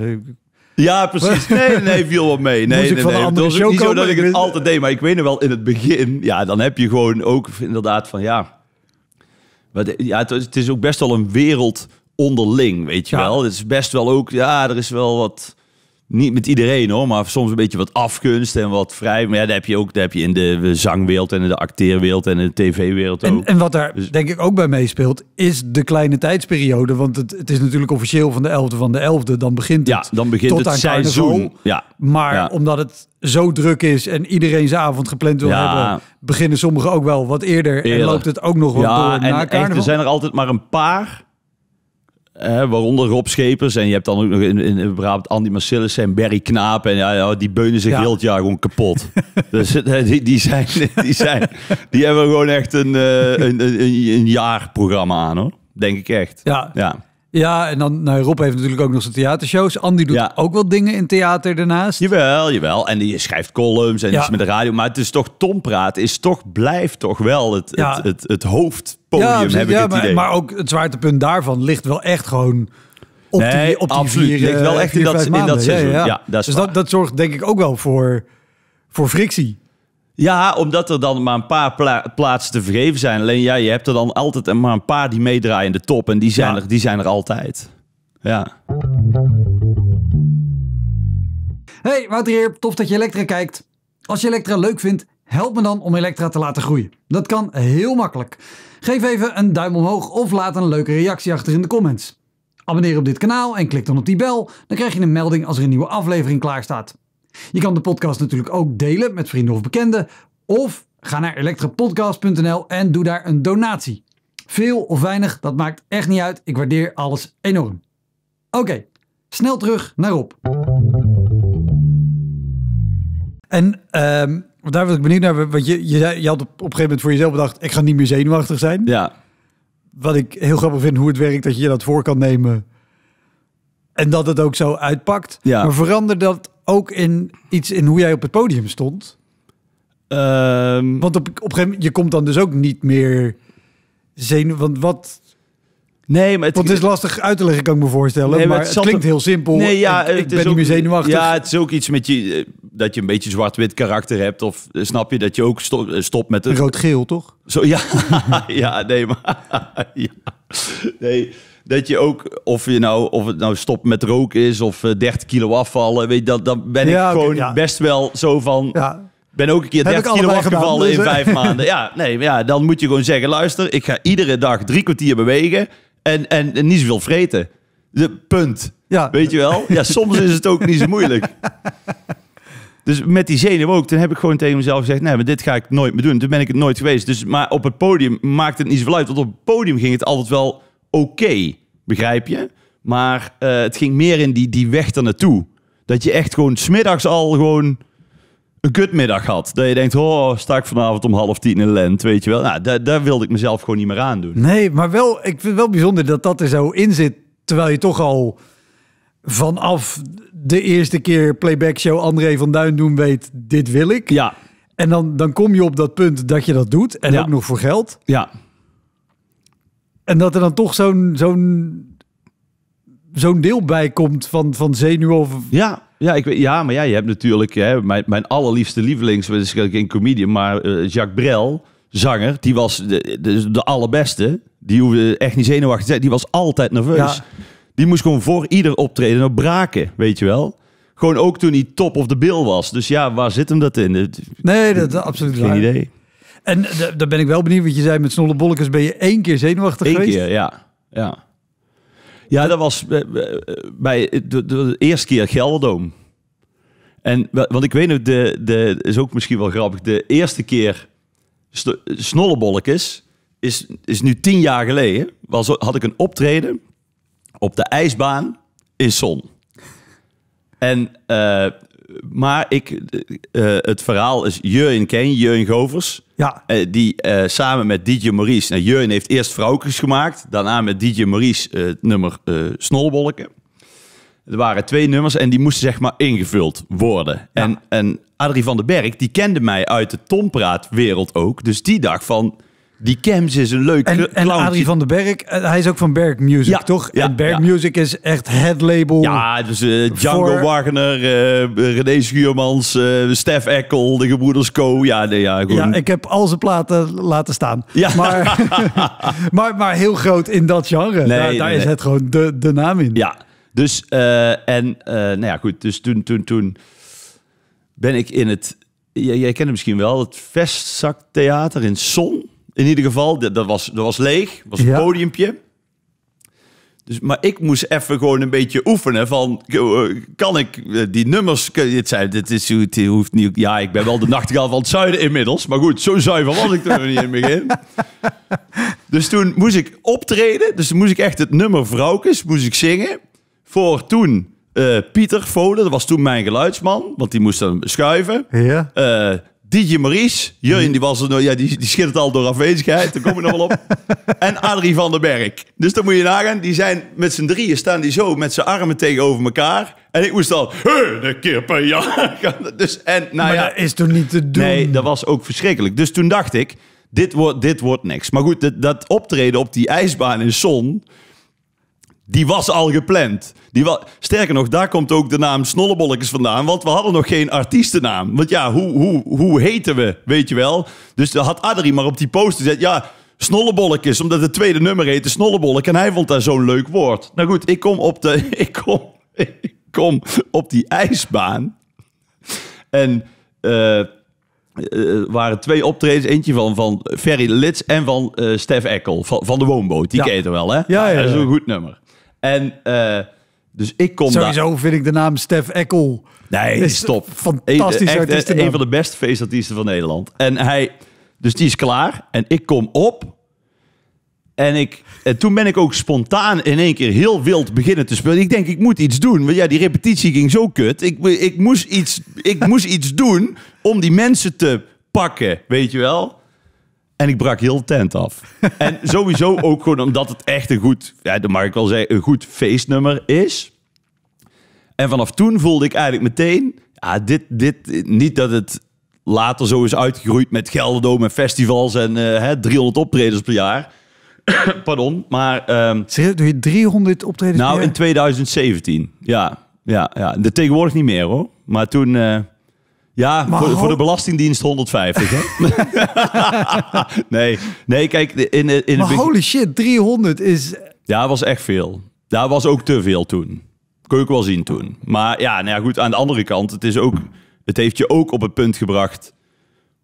ja, precies. *laughs* Nee, nee, viel wat mee. Nee, nee, nee. Het was niet zo dat ik het altijd deed, maar ik weet nog wel in het begin. Ja, dan heb je gewoon ook inderdaad van ja. ja het, is ook best wel een wereld onderling, weet je wel. Het is best wel ook, ja, er is wel wat niet met iedereen hoor, maar soms een beetje wat afkunst en wat vrij. Maar ja, daar heb je ook daar heb je in de eh, zangwereld en in de acteerwereld en in de tv-wereld ook. En, en, wat daar dus- denk ik ook bij meespeelt, is de kleine tijdsperiode. Want het, het is natuurlijk officieel van de 11e van de 11e, dan begint het. Ja, dan begint het seizoen. Ja, maar omdat het zo druk is en iedereen zijn avond gepland wil hebben, beginnen sommigen ook wel wat eerder, En loopt het ook nog wat ja, door en na echt, Er zijn er altijd maar een paar waaronder Rob Schepers. En je hebt dan ook nog in, in Brabant Andy Marcillus en Berry Knaap. En ja, ja die beunen zich ja. heel het jaar gewoon kapot. *laughs* dus die, die, zijn, die, zijn, die hebben gewoon echt een, eh, een, een, een jaarprogramma aan hoor. Denk ik echt. ja. Ja, en dan nou, Rob heeft natuurlijk ook nog zijn theatershows. Andy doet ook wel dingen in theater daarnaast. Jawel, jawel. En die schrijft columns en is met de radio. Maar het is toch Tom praat is toch, blijft toch wel het, het, het, het, hoofdpodium, ja, ik het maar, Maar ook het zwaartepunt daarvan ligt wel echt gewoon op die, op die absoluut. Vier, ligt wel eh, echt in, dat, in dat seizoen. Ja, dat is dus dat, dat zorgt denk ik ook wel voor, voor frictie. Ja, omdat er dan maar een paar plaatsen te vergeven zijn. Alleen ja, je hebt er dan altijd maar een paar die meedraaien in de top. En die zijn, er, die zijn er altijd. Ja. Hey, Wouter hier. Tof dat je Elektra kijkt. Als je Elektra leuk vindt, help me dan om Elektra te laten groeien. Dat kan heel makkelijk. Geef even een duim omhoog of laat een leuke reactie achter in de comments. Abonneer op dit kanaal en klik dan op die bel. Dan krijg je een melding als er een nieuwe aflevering klaar staat. Je kan de podcast natuurlijk ook delen met vrienden of bekenden. Of ga naar elektrapodcast.nl en doe daar een donatie. Veel of weinig, dat maakt echt niet uit. Ik waardeer alles enorm. Oké, snel terug naar Rob. En um, daar was ik benieuwd naar. Want je, je, had op, een gegeven moment voor jezelf bedacht... ik ga niet meer zenuwachtig zijn. Ja. Wat ik heel grappig vind hoe het werkt... dat je je dat voor kan nemen. En dat het ook zo uitpakt. Ja. Maar verander dat ook in iets in hoe jij op het podium stond? Ehm, want op, op een gegeven moment, je komt dan dus ook niet meer zenuw. Want wat. Nee, maar het, want is lastig uit te leggen, kan ik me voorstellen. Nee, maar, het, klinkt heel simpel. Nee, ja, ik, ben ook, niet meer zenuwachtig. Ja, het is ook iets met je eh, dat je een beetje zwart-wit karakter hebt. Of eh, snap je dat je ook eh, stopt stop met het. Rood-geel, toch? Zo ja, *laughs* ja nee, maar. *laughs* ja, nee dat je ook, of, je nou, of het nou stop met roken is of 30 eh, kilo afvallen, weet dat, dan ben ik gewoon best wel zo van... Ben ook een keer 30 kilo afgevallen in dus, eh. vijf maanden. Ja, nee, ja, dan moet je gewoon zeggen, luister, ik ga iedere dag drie kwartier bewegen en, en, niet zoveel vreten. De, punt. Ja. Weet je wel? Ja, soms is het ook niet zo moeilijk. *laughs* Dus met die zenuw ook. Toen heb ik gewoon tegen mezelf gezegd: nee, maar dit ga ik nooit meer doen. Toen ben ik het nooit geweest. Dus, maar op het podium maakt het niet zoveel uit. Want op het podium ging het altijd wel oké. Begrijp je? Maar eh, het ging meer in die, die weg naartoe. Dat je echt gewoon smiddags al gewoon een kutmiddag had. Dat je denkt, oh, sta ik vanavond om half tien in Lent, weet je wel. Nou, daar, daar wilde ik mezelf gewoon niet meer aan doen. Nee, maar wel, ik vind het wel bijzonder dat dat er zo in zit. Terwijl je toch al vanaf de eerste keer playback show André van Duin doen weet, dit wil ik. Ja. En dan, dan kom je op dat punt dat je dat doet. En ook nog voor geld. Ja. En dat er dan toch zo'n zo'n zo'n deel bij komt van, van zenuw Ja, ja, ik, weet, ja, maar ja, je hebt natuurlijk hè, mijn, mijn allerliefste lievelings, is geen comedian, maar eh, Jacques Brel, zanger, die was de, de, de, allerbeste. Die hoefde echt niet zenuwachtig te zijn, die was altijd nerveus. Ja. Die moest gewoon voor ieder optreden op braken, weet je wel. Gewoon ook toen hij top of de bill was. Dus ja, waar zit hem dat in? Nee, dat is absoluut Geen idee. En daar ben ik wel benieuwd, wat je zei met snollebollekes ben je één keer zenuwachtig geweest. Eén keer, ja. Ja, ja dat was eh, eh, bij de, eerste keer Gelderdoom. En, want ik weet nog, de, de, is ook misschien wel grappig, de eerste keer snollebollekes is, is nu tien jaar geleden. Was, had ik een optreden op de ijsbaan in Zon. En eh, maar ik, eh, eh, het verhaal is Jeun Ken, Jeun Govers. Ja. Eh, die samen met DJ Maurice. Nou, Jeun heeft eerst Vrouwkes gemaakt. Daarna met DJ Maurice het nummer snolwolken. Er waren twee nummers en die moesten zeg maar ingevuld worden. En, en Adrie van den Berg, die kende mij uit de Tompraatwereld ook. Dus die dacht van die Cams is een leuk en, en van den Berg, eh, hij is ook van Berg Music, toch? Ja, en Berg Music is echt het label. Ja, dus uh, Django Wagner, uh, René Schuurmans, Stef Eckel, de gebroeders Co. Ja, nee, ja, ja, ik heb al zijn platen laten staan. Ja. Maar, *laughs* maar, maar heel groot in dat genre. Nee, daar, is het gewoon de, de naam in. Ja, dus, en, nou ja, goed. Dus toen, toen, toen ben ik in het... Jij, kent het misschien wel, het Vestzaktheater in Son in ieder geval, dat was, dat was leeg. was een podiumpje. Dus, maar ik moest even gewoon een beetje oefenen van, eh, kan ik eh, die nummers, het, zijn, dit is, het hoeft niet, ja, ik ben wel de nachtegaal van het zuiden inmiddels, maar goed, zo zuiver was ik toen niet in het begin. Dus toen moest ik optreden, dus moest ik echt het nummer Vrouwkes, moest ik zingen, voor toen eh, Pieter Vole, dat was toen mijn geluidsman, want die moest dan schuiven. Ja. DJ Maurice. Jurjen, die, was ja, die, die schittert al door afwezigheid. Daar kom ik nog wel op. *laughs* En Adrie van den Berg. Dus dan moet je nagaan. Die zijn met z'n drieën staan die zo met z'n armen tegenover elkaar. En ik moest al, een keer per jaar. Dus, en, nou maar ja, dat is toch niet te doen? Nee, dat was ook verschrikkelijk. Dus toen dacht ik, dit wordt, dit wordt niks. Maar goed, dat, dat optreden op die ijsbaan in Zon... Die was al gepland. Die wa Sterker nog, daar komt ook de naam Snollebollekes vandaan. Want we hadden nog geen artiestennaam. Want ja, hoe, hoe, hoe heten we? Weet je wel. Dus dan had Adrie maar op die poster gezet. Ja, Snollebollekes, Omdat het tweede nummer heette Snollebolk. En hij vond daar zo'n leuk woord. Nou goed, ik kom op, de, *laughs* ik kom, ik kom op die ijsbaan. En... Uh, waren twee optredens. Eentje van, van Ferry Lits en van uh, Stef Eckel. Van, van de Woonboot. Die ja. wel, hè? Ja, ja, ja, Dat is een goed nummer. En eh, dus ik kom Sowieso vind ik de naam Stef Ekkel... Nee, stop. Fantastisch artiest. Eh, een van de beste feestartiesten van Nederland. En hij... Dus die is klaar. En ik kom op. En, ik, en toen ben ik ook spontaan in één keer heel wild beginnen te spelen. Ik denk, ik moet iets doen. Want ja, die repetitie ging zo kut. Ik, ik, moest, iets, ik moest iets doen om die mensen te pakken, weet je wel. En ik brak heel de tent af. *laughs* en sowieso ook gewoon omdat het echt een goed, ja, dat mag ik wel zeggen, een goed feestnummer is. En vanaf toen voelde ik eigenlijk meteen, ja, dit, dit, niet dat het later zo is uitgegroeid met Gelderdoom en festivals en uh, hè, 300 optredens per jaar. *coughs* Pardon, maar... Um, doe je 300 optredens nou, per Nou, in 2017, ja. Ja, ja. De tegenwoordig niet meer hoor. Maar toen... Eh, ja, voor, voor, de Belastingdienst 150. Hè? *laughs* nee, nee, kijk. In, in, holy shit, 300 is... Ja, was echt veel. Daar was ook te veel toen. Kun je ook wel zien toen. Maar ja, nou ja, goed, aan de andere kant, het, is ook, het heeft je ook op het punt gebracht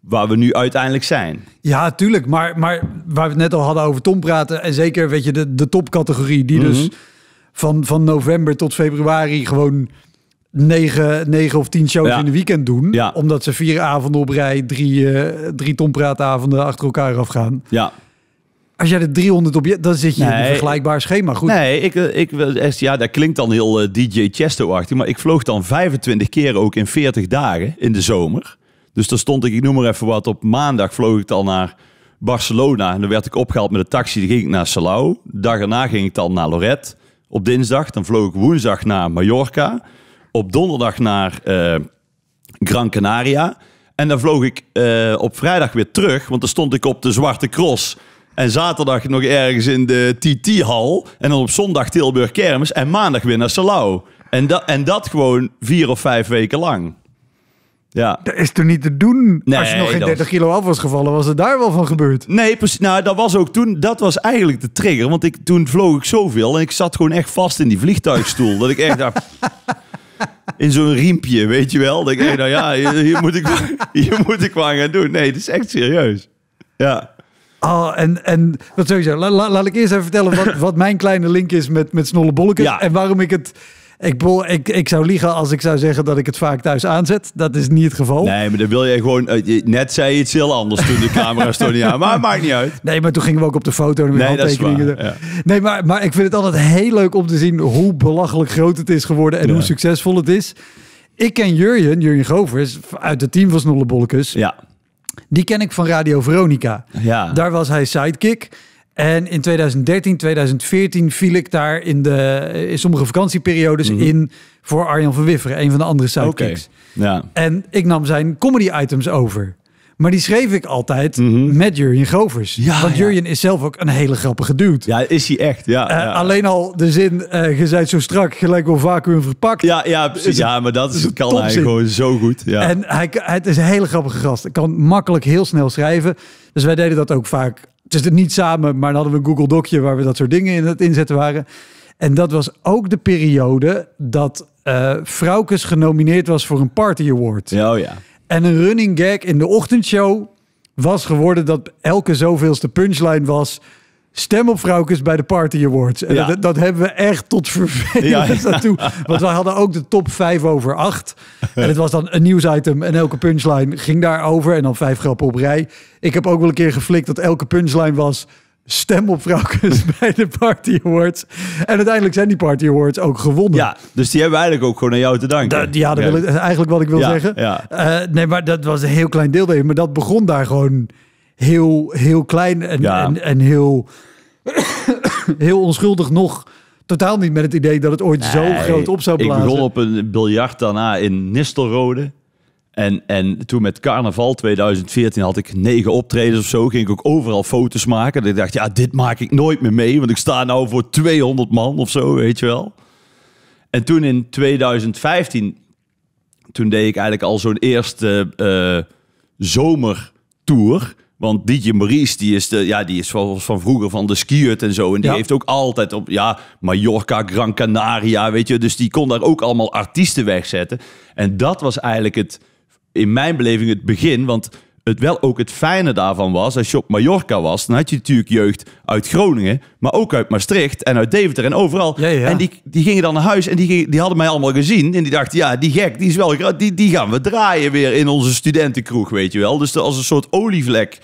waar we nu uiteindelijk zijn. Ja, tuurlijk. Maar, maar waar we het net al hadden over Tom praten... en zeker weet je, de, de topcategorie die mhm. dus van, van november tot februari gewoon negen, negen of tien shows in de weekend doen. Ja. Omdat ze vier avonden op rij, drie, uh, drie tonpraatavonden achter elkaar afgaan. Ja. Als jij de 300 op je, dan zit je in een vergelijkbaar schema. Goed. Nee, ik, eh, ik, ja, eh, dat klinkt dan heel DJ Chesto-achtig. Maar ik vloog dan 25 keer ook in 40 dagen in de zomer. Dus dan stond ik, ik noem maar even wat, op maandag vloog ik dan naar Barcelona. En dan werd ik opgehaald met een taxi. Dan ging ik naar Salau. Dag daarna ging ik dan naar Lorette. Op dinsdag, dan vloog ik woensdag naar Mallorca op donderdag naar eh, Gran Canaria. En dan vloog ik eh, op vrijdag weer terug, want dan stond ik op de Zwarte Cross. En zaterdag nog ergens in de TT-hal. En dan op zondag Tilburg Kermis. En maandag weer naar Salau. En, dat en dat gewoon vier of vijf weken lang. Ja. Dat is toen niet te doen. Als je nog geen 30 kilo af was gevallen, was het daar wel van gebeurd. Nee, precies. Nou, dat was ook toen. Dat was eigenlijk de trigger. Want ik, toen vloog ik zoveel. En ik zat gewoon echt vast in die vliegtuigstoel. dat ik echt dacht. *laughs* in zo'n riempje, weet je wel. Dan denk ik, nou ja, hier, moet ik, hier moet ik wat gaan doen. Nee, het is echt serieus. Ja. Oh, en, en wat sowieso. laat ik eerst even vertellen wat, wat mijn kleine link is met, met Snolle bolletjes En waarom ik het ik, ik, ik zou liegen als ik zou zeggen dat ik het vaak thuis aanzet. Dat is niet het geval. Nee, maar dan wil eh, je gewoon... Net zei je iets heel anders toen de camera stond niet *laughs* Maar het maakt niet uit. Nee, maar toen gingen we ook op de foto en nee, handtekeningen. Ja. Nee, maar, maar ik vind het altijd heel leuk om te zien hoe belachelijk groot het is geworden. En hoe succesvol het is. Ik ken Jurjen, Jurjen Govers, uit het team van Snollebollekes. Ja. Die ken ik van Radio Veronica. Ja. Daar was hij sidekick. En in 2013, 2014 viel ik daar in, de, eh, in sommige vakantieperiodes mhm. in voor Arjan van Wifferen, een van de andere sidekicks. Ja. En ik nam zijn comedy items over. Maar die schreef ik altijd mhm. met Jurjen Govers. Want Jurjen is zelf ook een hele grappige dude. Ja, is hij echt. Ja, eh, ja. Alleen al de zin, uh, je zijt zo strak, gelijk wel vacuüm verpakt. Ja, ja dus precies. Ja, maar dat is, kan hij gewoon zo goed. Ja. En hij, het is een hele grappige gast. Hij kan makkelijk heel snel schrijven. Dus wij deden dat ook vaak dus het niet samen, maar dan hadden we een Google Docje waar we dat soort dingen in het inzetten waren. En dat was ook de periode dat uh, genomineerd was voor een Party Award. Oh ja. En een running gag in de ochtendshow was geworden dat elke zoveelste punchline was stem op bij de Party Awards. En dat, hebben we echt tot vervelend ja, *laughs* Want wij hadden ook de top 5 over 8. En het was dan een nieuwsitem en elke punchline ging daarover. En dan vijf grappen op rij. Ik heb ook wel een keer geflikt dat elke punchline was... Stem op *laughs* bij de Party Awards. En uiteindelijk zijn die Party Awards ook gewonnen. Ja, dus die hebben we eigenlijk ook gewoon aan jou te danken. ja, dat wil eigenlijk wat ik wil zeggen. Eh, nee, maar dat was een heel klein deel. Maar dat begon daar gewoon heel, heel klein en, en, en heel *coughs* heel onschuldig nog totaal niet met het idee dat het ooit zo groot op zou blazen. Ik begon op een biljart daarna in Nistelrode. En, en toen met carnaval 2014 had ik negen optredens of zo. Ging ik ook overal foto's maken. En ik dacht, ja, dit maak ik nooit meer mee. Want ik sta nou voor 200 man of zo, weet je wel. En toen in 2015, toen deed ik eigenlijk al zo'n eerste uh, zomertour. Want DJ Maurice, die is, de, ja, die is van, vroeger van de skiert en zo. En die heeft ook altijd op ja, Mallorca, Gran Canaria, weet je. Dus die kon daar ook allemaal artiesten wegzetten. En dat was eigenlijk het, in mijn beleving, het begin. Want het wel ook het fijne daarvan was, als je op Mallorca was, dan had je natuurlijk jeugd uit Groningen, maar ook uit Maastricht en uit Deventer en overal. En die, die gingen dan naar huis en die, die hadden mij allemaal gezien. En die dachten, ja, die gek, die is wel die, die gaan we draaien weer in onze studentenkroeg, weet je wel. Dus als een soort olievlek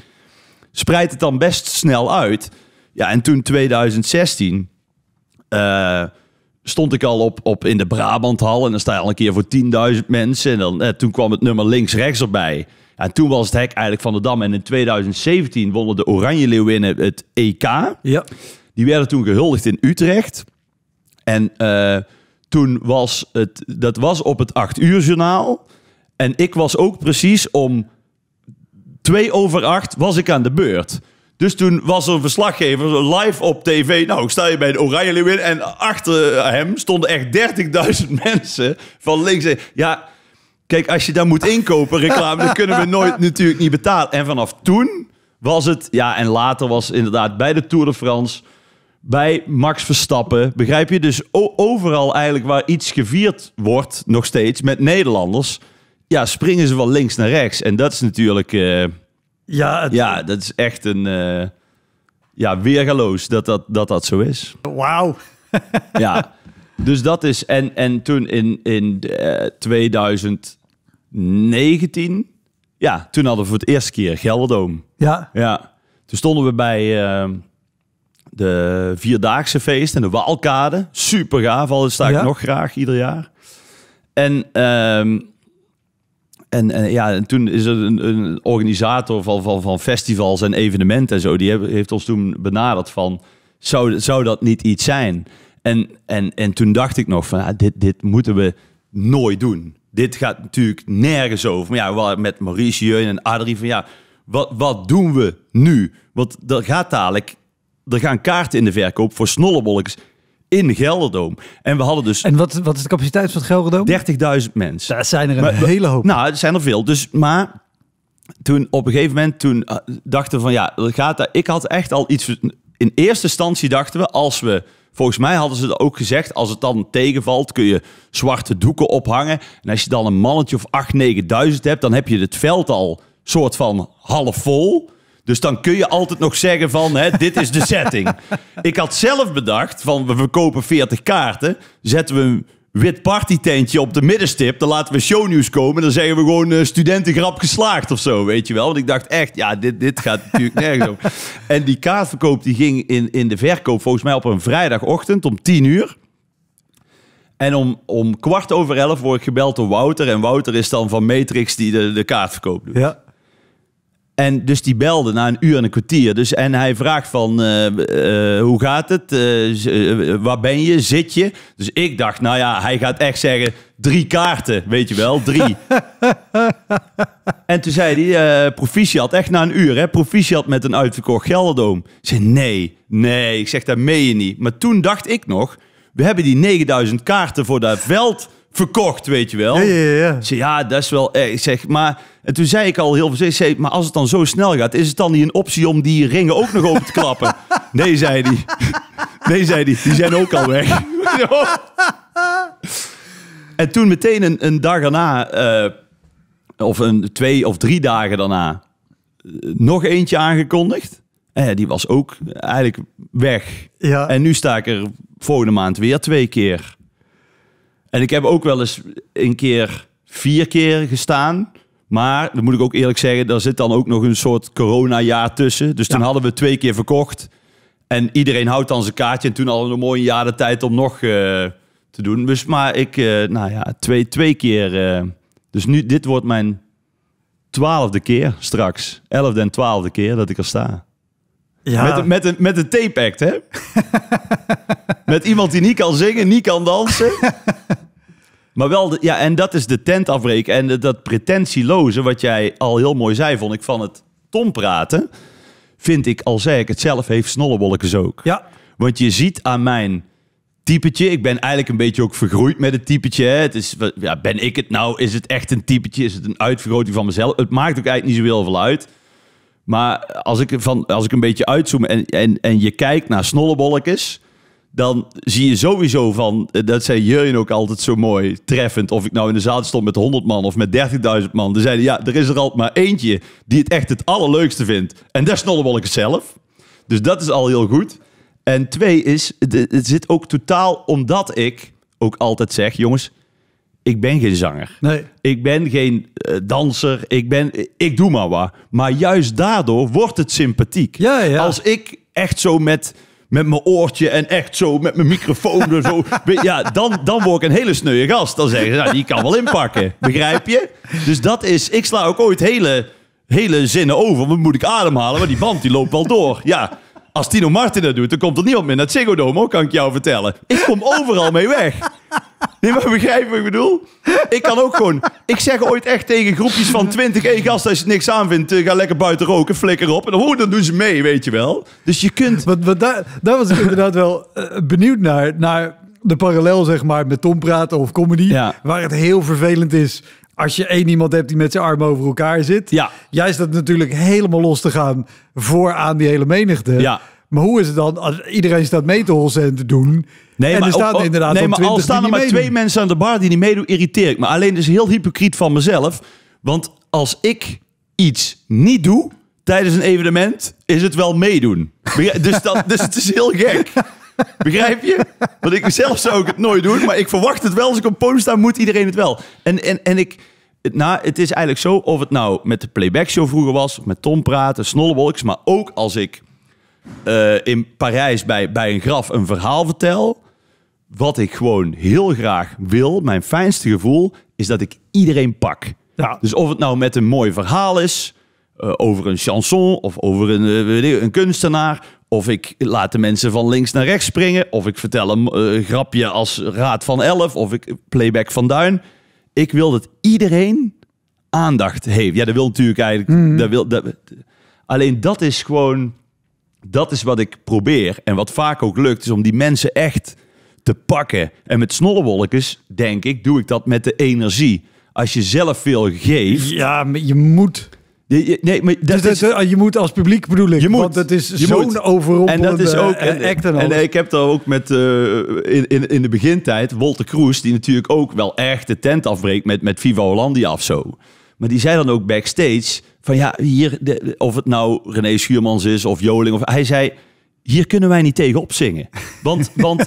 spreidt het dan best snel uit. Ja, en toen 2016 eh, stond ik al op, op in de Brabanthal en dan sta je al een keer voor 10.000 mensen. En dan, eh, toen kwam het nummer links-rechts erbij en toen was het hek eigenlijk van de Dam. En in 2017 wonnen de Oranje Leeuwinnen het EK. Ja. Die werden toen gehuldigd in Utrecht. En eh, toen was het, dat was op het 8 uur journaal. En ik was ook precies om twee over acht was ik aan de beurt. Dus toen was er een verslaggever live op tv. Nou, ik sta je bij de Oranje Leeuwin. En achter hem stonden echt 30.000 *laughs* mensen van links. Ja, Kijk, als je dan moet inkopen, reclame, dan kunnen we nooit natuurlijk niet betalen. En vanaf toen was het, ja, en later was inderdaad bij de Tour de France, bij Max Verstappen, begrijp je? Dus overal eigenlijk waar iets gevierd wordt, nog steeds, met Nederlanders, ja, springen ze van links naar rechts. En dat is natuurlijk, eh, ja, ja, dat is echt een, eh, ja, weergaloos dat dat, dat dat zo is. Wauw. ja. Dus dat is. En, en toen in, in 2000 eh, 19, ja, toen hadden we voor het eerste keer Gelderdoom. Ja. Ja. Toen stonden we bij uh, de Vierdaagse feest en de Waalkade. Super gaaf, al sta ik nog graag ieder jaar. En... Ehm, en, en, ja, toen is er een, organisator van, van, van, festivals en evenementen en zo, die heeft ons toen benaderd van, zou, zou dat niet iets zijn? En, en, en toen dacht ik nog van, ah, dit, dit moeten we nooit doen dit gaat natuurlijk nergens over. Maar ja, wel met Mauricio en Adrie van ja, wat, wat doen we nu? Want er gaat dadelijk, er gaan kaarten in de verkoop voor snollebolletjes in Gelderdoom. En we hadden dus... En wat, wat is de capaciteit van het Gelderdoom? 30.000 mensen. Daar zijn er een hele hoop. Nou, er zijn er veel. Dus, maar toen op een gegeven moment toen eh, dachten we van ja, gaat dat, ik had echt al iets... In eerste instantie dachten we, als we Volgens mij hadden ze dat ook gezegd. Als het dan tegenvalt, kun je zwarte doeken ophangen. En als je dan een mannetje of 8, 9000 hebt, dan heb je het veld al soort van half vol. Dus dan kun je altijd nog zeggen van, hè, dit is de setting. *laughs* ik had zelf bedacht van, we verkopen 40 kaarten. Zetten we wit partytentje op de middenstip. Dan laten we shownieuws komen. Dan zeggen we gewoon eh, studentengrap geslaagd of zo, weet je wel. Want ik dacht echt, ja, dit, dit gaat natuurlijk *laughs* nergens om. En die kaartverkoop die ging in, in de verkoop volgens mij op een vrijdagochtend om tien uur. En om, om kwart over elf word ik gebeld door Wouter. En Wouter is dan van Matrix die de, de kaartverkoop doet. Ja. En dus die belde na een uur en een kwartier. Dus, en hij vraagt van, eh, eh, hoe gaat het? Eh, waar ben je? Zit je? Dus ik dacht, nou ja, hij gaat echt zeggen, drie kaarten, weet je wel, drie. *laughs* en toen zei hij, proficiat, echt na een uur, hè, proficiat met een uitverkocht Gelderdoom. Ik zei, nee, nee, ik zeg, dat meen je niet. Maar toen dacht ik nog, we hebben die 9000 kaarten voor dat veld verkocht, weet je wel. Ja, ja, ja. Ik ja, dat is wel ik Zeg, maar en toen zei ik al heel veel, maar als het dan zo snel gaat, is het dan niet een optie om die ringen ook nog op te klappen? *laughs* nee, zei hij. *laughs* Nee, zei hij. Die zijn ook al weg. *laughs* en toen meteen een, een dag daarna, eh, of een, twee of drie dagen daarna, eh, nog eentje aangekondigd. die was ook eigenlijk weg. Ja. En nu sta ik er volgende maand weer twee keer. En ik heb ook wel eens een keer vier keer gestaan. Maar, dan moet ik ook eerlijk zeggen, daar zit dan ook nog een soort corona-jaar tussen. Dus toen hadden we twee keer verkocht. En iedereen houdt dan zijn kaartje. En toen hadden we een mooie jaren de tijd om nog eh, te doen. Dus, maar ik, eh, nou ja, twee, twee keer. Eh, dus nu, dit wordt mijn twaalfde keer straks. Elfde en twaalfde keer dat ik er sta. Ja. Met, een, met, een, met een tape act, hè? *laughs* met iemand die niet kan zingen, niet kan dansen. *laughs* Maar wel, de, ja, en dat is de tent afbreken. En dat pretentieloze, wat jij al heel mooi zei, vond ik van het Tom praten. Vind ik, al zeg ik het zelf, heeft snollebolletjes ook. Ja. Want je ziet aan mijn typetje. Ik ben eigenlijk een beetje ook vergroeid met het typetje. Het is, ja, ben ik het nou? Is het echt een typetje? Is het een uitvergroting van mezelf? Het maakt ook eigenlijk niet zo heel veel uit. Maar als ik, van, als ik een beetje uitzoom en, en, en je kijkt naar snollebolletjes dan zie je sowieso van, eh, dat zei Jurjen ook altijd zo mooi, treffend, of ik nou in de zaal stond met 100 man of met 30.000 man. zeiden ja, er is er altijd maar eentje die het echt het allerleukste vindt. En dat is ik zelf. Dus dat is al heel goed. En twee is, het zit ook totaal omdat ik ook altijd zeg, jongens, ik ben geen zanger. Nee. Ik ben geen eh, danser. Ik, ben, ik doe maar wat. Maar juist daardoor wordt het sympathiek. Ja, ja. Als ik echt zo met met mijn oortje en echt zo met mijn microfoon en zo. *laughs* Ja, dan, dan word ik een hele sneuwe gast. Dan zeggen ze, nou, die kan wel inpakken. Begrijp je? Dus dat is, ik sla ook ooit hele, hele zinnen over. Want moet ik ademhalen, maar die band die loopt wel door. Ja, als Tino Martin dat doet, dan komt er niemand meer naar het kan ik jou vertellen. Ik kom overal mee weg. Nee, maar begrijp wat ik bedoel? Ik kan ook gewoon... Ik zeg ooit echt tegen groepjes van 20... Hé gast, als je niks aanvindt, eh, ga lekker buiten roken, flikker op. En dan, oh, dan doen ze mee, weet je wel. Dus je kunt... Want, want daar, daar was ik inderdaad wel eh, benieuwd naar, naar de parallel zeg maar met Tom praten of comedy. Waar het heel vervelend is als je één iemand hebt die met zijn armen over elkaar zit. Ja. Jij natuurlijk helemaal los te gaan voor aan die hele menigte. Ja. Maar hoe is het dan als iedereen staat mee te holsen en te doen? Nee, en maar, er staan inderdaad nee, maar al staan er maar twee mensen aan de bar die niet meedoen, irriteer ik me. Alleen dus heel hypocriet van mezelf. Want als ik iets niet doe tijdens een evenement, is het wel meedoen. *laughs* Dus, dat, dus het is heel gek. Begrijp je? Want ik zelf zou ik het nooit doen, maar ik verwacht het wel. Als ik op podium sta, moet iedereen het wel. En, en, en ik, nou, het is eigenlijk zo, of het nou met de playback show vroeger was, of met Tom praten, Snollewolks, maar ook als ik eh, in Parijs bij, bij een graf een verhaal vertel. Wat ik gewoon heel graag wil, mijn fijnste gevoel, is dat ik iedereen pak. Ja. Dus of het nou met een mooi verhaal is, uh, over een chanson of over een, eh, een kunstenaar. Of ik laat de mensen van links naar rechts springen. Of ik vertel een grapje als Raad van Elf. Of ik playback van Duin. Ik wil dat iedereen aandacht heeft. Ja, dat wil natuurlijk eigenlijk. Mhm. Dat wil, dat, alleen dat is gewoon dat is wat ik probeer. En wat vaak ook lukt, is om die mensen echt te pakken. En met snollewolkes, denk ik, doe ik dat met de energie. Als je zelf veel geeft... Ja, maar je moet... Je, nee, maar dat dus is, ah, je moet als publiek bedoel ik. Je moet, want dat is zo'n overrompelende en dat is ook, en, act. En, en, ik heb daar ook met eh, in, in, in, de begintijd Wolter Kroes... die natuurlijk ook wel echt de tent afbreekt met, met Viva Hollandia of zo. Maar die zei dan ook backstage van ja, hier, of het nou René Schuurmans is of Joling. Of, hij zei, hier kunnen wij niet tegen opzingen. Want, *laughs* want,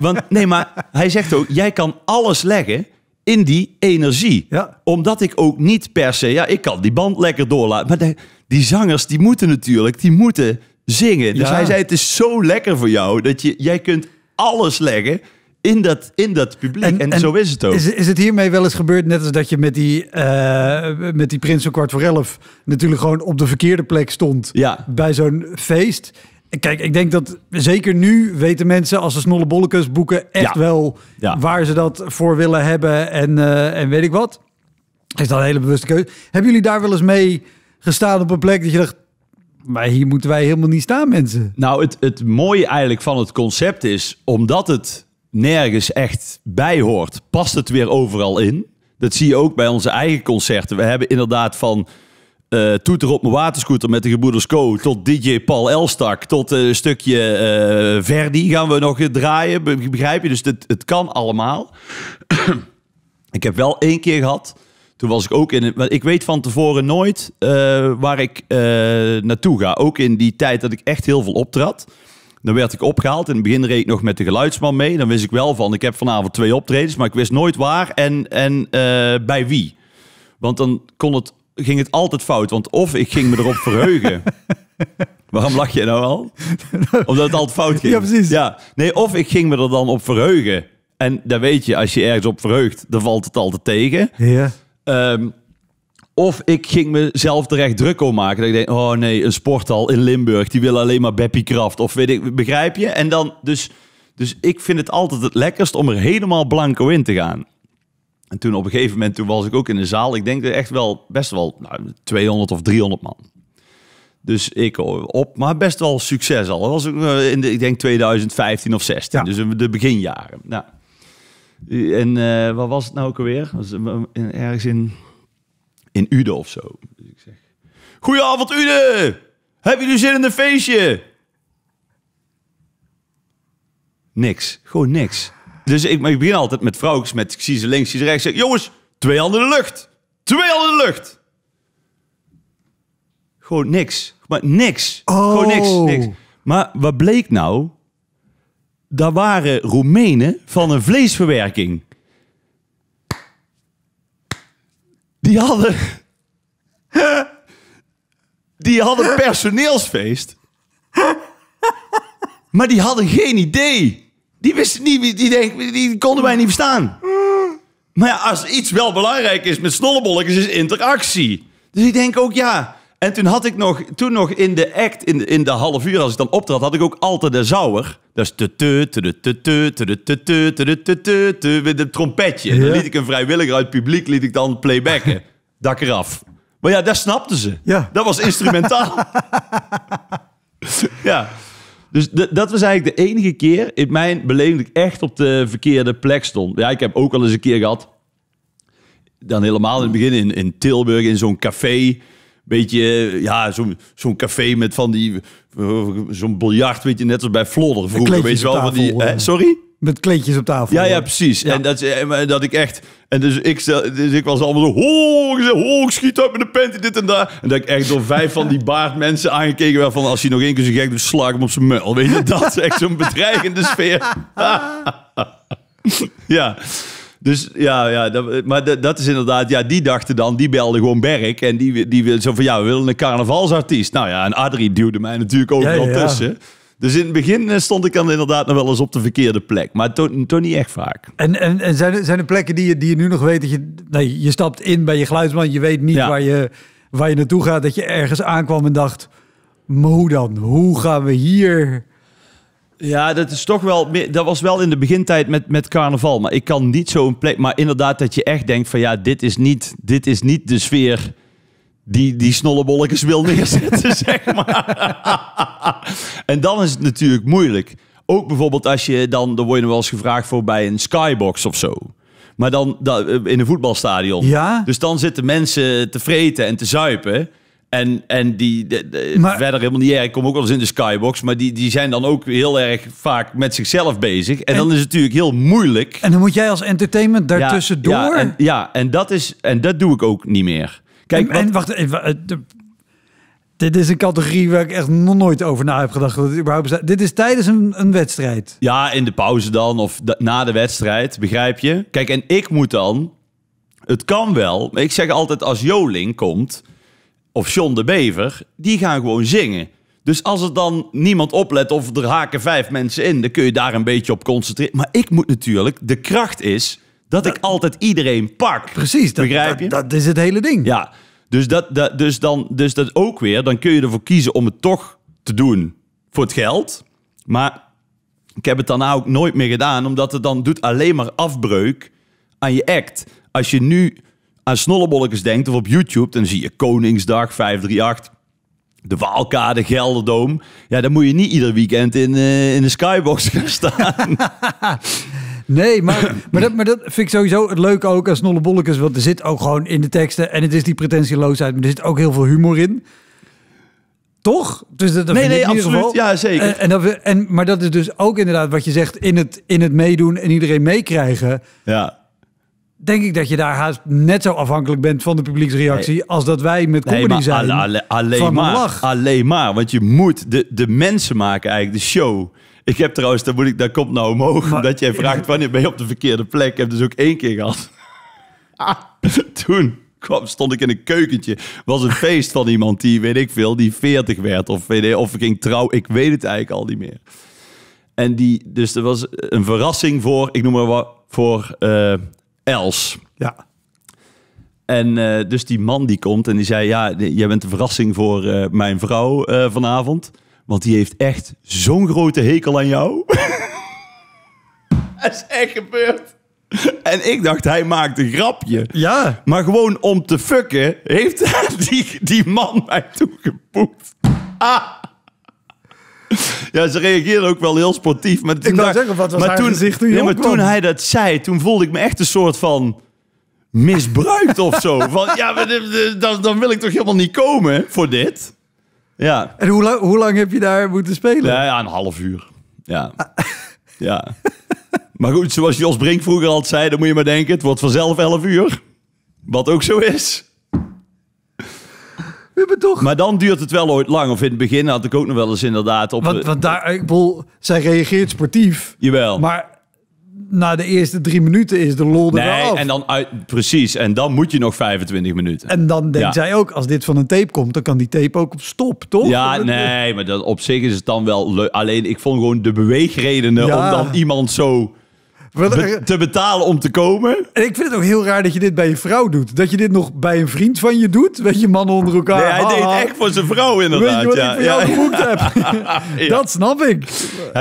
want nee, maar hij zegt ook, jij kan alles leggen in die energie. Ja. Omdat ik ook niet per se, ja, ik kan die band lekker doorlaten. Maar de, die zangers, die moeten natuurlijk, die moeten zingen. Dus hij zei, het is zo lekker voor jou dat je, jij kunt alles leggen in dat, in dat publiek. En, zo is het ook. Is, is het hiermee wel eens gebeurd, net als dat je met die, uh, met die Prins kwart voor elf natuurlijk gewoon op de verkeerde plek stond ja. bij zo'n feest. Kijk, ik denk dat zeker nu weten mensen als ze snolle boeken echt wel waar ze dat voor willen hebben en, eh, en weet ik wat. Is dat een hele bewuste keuze. Hebben jullie daar wel eens mee gestaan op een plek dat je dacht, maar hier moeten wij helemaal niet staan mensen? Nou, het, het mooie eigenlijk van het concept is, omdat het nergens echt bij hoort, past het weer overal in. Dat zie je ook bij onze eigen concerten. We hebben inderdaad van eh, toeter op mijn waterscooter met de Gebroeders Tot DJ Paul Elstak. Tot een stukje eh, Verdi gaan we nog draaien. begrijp je? Dus het kan allemaal. ik heb wel één keer gehad. Toen was ik ook in... Het, ik weet van tevoren nooit eh, waar ik naartoe ga. Ook in die tijd dat ik echt heel veel optrad. Dan werd ik opgehaald. In het begin reed ik nog met de geluidsman mee. Dan wist ik wel van, ik heb vanavond twee optredens, maar ik wist nooit waar en, en eh, bij wie. Want dan kon het, ging het altijd fout. Want of ik ging me erop verheugen. *laughs* Waarom lach je nou al? Omdat het altijd fout ging. Ja, precies. Ja. Nee, of ik ging me er dan op verheugen. En dan weet je, als je ergens op verheugt, dan valt het altijd tegen. Ja. Ehm, of ik ging mezelf terecht druk om maken. Dat ik denk, oh nee, een sporthal in Limburg, die wil alleen maar Beppie Kraft. Of weet ik, begrijp je? En dan, dus, dus ik vind het altijd het lekkerst om er helemaal blanco in te gaan. En toen op een gegeven moment, toen was ik ook in de zaal. Ik denk er echt wel, best wel nou, 200 of 300 man. Dus ik oh, op, maar best wel succes al. Dat was eh, in de, ik denk 2015 of 16, dus de beginjaren. Nou. En uh, wat was het nou ook alweer? Was eh, ergens in in Ude of zo. Dus ik zeg, goedenavond Ude! Hebben jullie zin in een feestje? Niks, gewoon niks. Dus ik, maar ik begin altijd met vrouwtjes, met ik zie ze links, zie ze rechts. jongens, twee handen in de lucht! Twee handen in de lucht! Gewoon niks. Maar niks. Gewoon niks, oh. niks. Maar wat bleek nou? Daar waren Roemenen van een vleesverwerking. Die hadden... Die hadden personeelsfeest. Maar die hadden geen idee. Die wisten niet, die, denk, die konden wij niet verstaan. Maar ja, als iets wel belangrijk is met snollebolletjes, is interactie. Dus ik denk ook, ja, en toen had ik nog, toen nog in de act, in de, in half uur als ik dan optrad, had ik ook altijd de zouer, Dat is te te te te te te te te te te te te met een trompetje. En dan liet ik een vrijwilliger uit het publiek liet ik dan playbacken. *laughs* Dak eraf. Maar ja, daar snapten ze. Ja. Dat was instrumentaal. *laughs* ja. Dus dat was eigenlijk de enige keer in mijn beleving dat ik echt op de verkeerde plek stond. Ja, ik heb ook al eens een keer gehad. Dan helemaal in het begin in Tilburg in zo'n café beetje, eh, ja, zo'n café met van die, eh, zo'n biljart, weet je, net als bij Flodder vroeger, weet je wel, van die, sorry? Eh, met kleedjes op tafel. Ja, ja, precies. En dat, dat ik echt... En dus ik, dus ik was allemaal zo... Ho, oh ik schiet uit met de panty, dit en daar. En dat ik echt door vijf van die baardmensen aangekeken werd van... Als hij nog één keer zo gek doet, sla ik hem op zijn muil. Weet je, dat is echt zo'n bedreigende sfeer. *laughs* ja. Dus ja, ja dat, maar dat, is inderdaad, ja, die dachten dan, die belden gewoon Berk. En die, die zo van, ja, we willen een carnavalsartiest. Nou ja, en Adrie duwde mij natuurlijk ook wel tussen. Dus in het begin eh, stond ik dan inderdaad nog wel eens op de verkeerde plek. Maar toch niet echt vaak. En, en, zijn, er, zijn er plekken die je, die je nu nog weet dat je... Nee, je stapt in bij je geluidsman. Je weet niet waar, je, waar je naartoe gaat. Dat je ergens aankwam en dacht... Maar hoe dan? Hoe gaan we hier ja, dat is toch wel. Dat was wel in de begintijd met, met carnaval. Maar ik kan niet zo'n plek. Maar inderdaad, dat je echt denkt: van ja, dit is niet, dit is niet de sfeer die, die snollebolletjes wil neerzetten, *laughs* zeg maar. en dan is het natuurlijk moeilijk. Ook bijvoorbeeld als je dan, dan word je wel eens gevraagd voor bij een skybox of zo. Maar dan eh, in een voetbalstadion. Ja? Dus dan zitten mensen te vreten en te zuipen. En, en die verder helemaal niet. Ja, ik kom ook wel eens in de skybox. Maar die, die zijn dan ook heel erg vaak met zichzelf bezig. En, dan is het natuurlijk heel moeilijk. En dan moet jij als entertainment daartussen door. Ja, en, ja, en, dat is, en dat doe ik ook niet meer. Kijk, en, wacht even. Eh, eh, dit is een categorie waar ik echt nog nooit over na heb gedacht. Dat het überhaupt Dit is tijdens een, een wedstrijd. Ja, in de pauze dan of na de wedstrijd, begrijp je? Kijk, en ik moet dan. Het kan wel. ik zeg altijd als Joling komt of John de Bever, die gaan gewoon zingen. Dus als er dan niemand oplet of er haken vijf mensen in, dan kun je daar een beetje op concentreren. Maar ik moet natuurlijk, de kracht is dat, ik altijd iedereen pak. Precies, dat, begrijp je? Dat, is het hele ding. Ja, dus dat, dat, dus, dan, dus dat ook weer, dan kun je ervoor kiezen om het toch te doen voor het geld. Maar ik heb het daarna ook nooit meer gedaan, omdat het dan doet alleen maar afbreuk aan je act. Als je nu aan snollebolletjes denkt of op YouTube, dan zie je Koningsdag 538. De Waalkade, Gelderdoom. Ja, dan moet je niet ieder weekend in, eh, in de skybox *laughs* gaan staan. *laughs* Nee, maar, maar, dat, maar dat vind ik sowieso het leuke ook als Nollebollekes. Want er zit ook gewoon in de teksten. En het is die pretentieloosheid, maar er zit ook heel veel humor in. Toch? Dus dat, nee, nee, absoluut. Ja, zeker. En, en, dat, en, maar dat is dus ook inderdaad wat je zegt in het, in het meedoen en iedereen meekrijgen. Ja denk ik dat je daar haast net zo afhankelijk bent van de publieksreactie als dat wij met comedy nee, maar zijn. alleen, van maar, lach. alleen maar, want je moet de, de mensen maken eigenlijk, de show. Ik heb trouwens, daar, moet ik, daar komt nou omhoog, maar, dat jij vraagt wanneer ben je op de verkeerde plek. Ik heb dus ook één keer gehad. *laughs* toen kwam, stond ik in een keukentje. Was een feest van iemand die, weet ik veel, die 40 werd. Of, weet of ging trouw. Ik weet het eigenlijk al niet meer. En die, dus er was een verrassing voor, ik noem maar wat, voor eh, Els. Ja. En eh, dus die man die komt en die zei: Ja, jij bent een verrassing voor eh, mijn vrouw eh, vanavond. Want die heeft echt zo'n grote hekel aan jou. Dat is echt gebeurd. En ik dacht, hij maakt een grapje. Ja. Maar gewoon om te fucken, heeft die, die man mij toegepoet Ah! ja, ze reageerden ook wel heel sportief. Maar toen, maar toen, toen, maar toen hij dat zei, toen voelde ik me echt een soort van misbruikt of zo. *laughs* Van, ja, dan, dan wil ik toch helemaal niet komen voor dit. Ja. En hoe lang, hoe lang heb je daar moeten spelen? Ja, een half uur. Ja. Ah. *laughs* ja. Maar goed, zoals Jos Brink vroeger al zei, dan moet je maar denken, het wordt vanzelf elf uur. Wat ook zo is. We toch... Maar dan duurt het wel ooit lang. Of in het begin had ik ook nog wel eens inderdaad op... Want, daar, ik bedoel, zij reageert sportief. Jawel. Maar na de eerste drie minuten is de lol nee, af. en dan uit, precies. En dan moet je nog 25 minuten. En dan denkt zij ook, als dit van een tape komt, dan kan die tape ook op stop, toch? Ja, nee, maar dat, op zich is het dan wel leuk. Alleen, ik vond gewoon de beweegredenen om dan iemand zo eh, te betalen om te komen. En ik vind het ook heel raar dat je dit bij je vrouw doet. Dat je dit nog bij een vriend van je doet. Weet je, mannen onder elkaar. Ja, hij deed deed echt voor zijn vrouw inderdaad. je wat ja, ik voor jou geboekt heb? *laughs* *laughs* dat snap ik.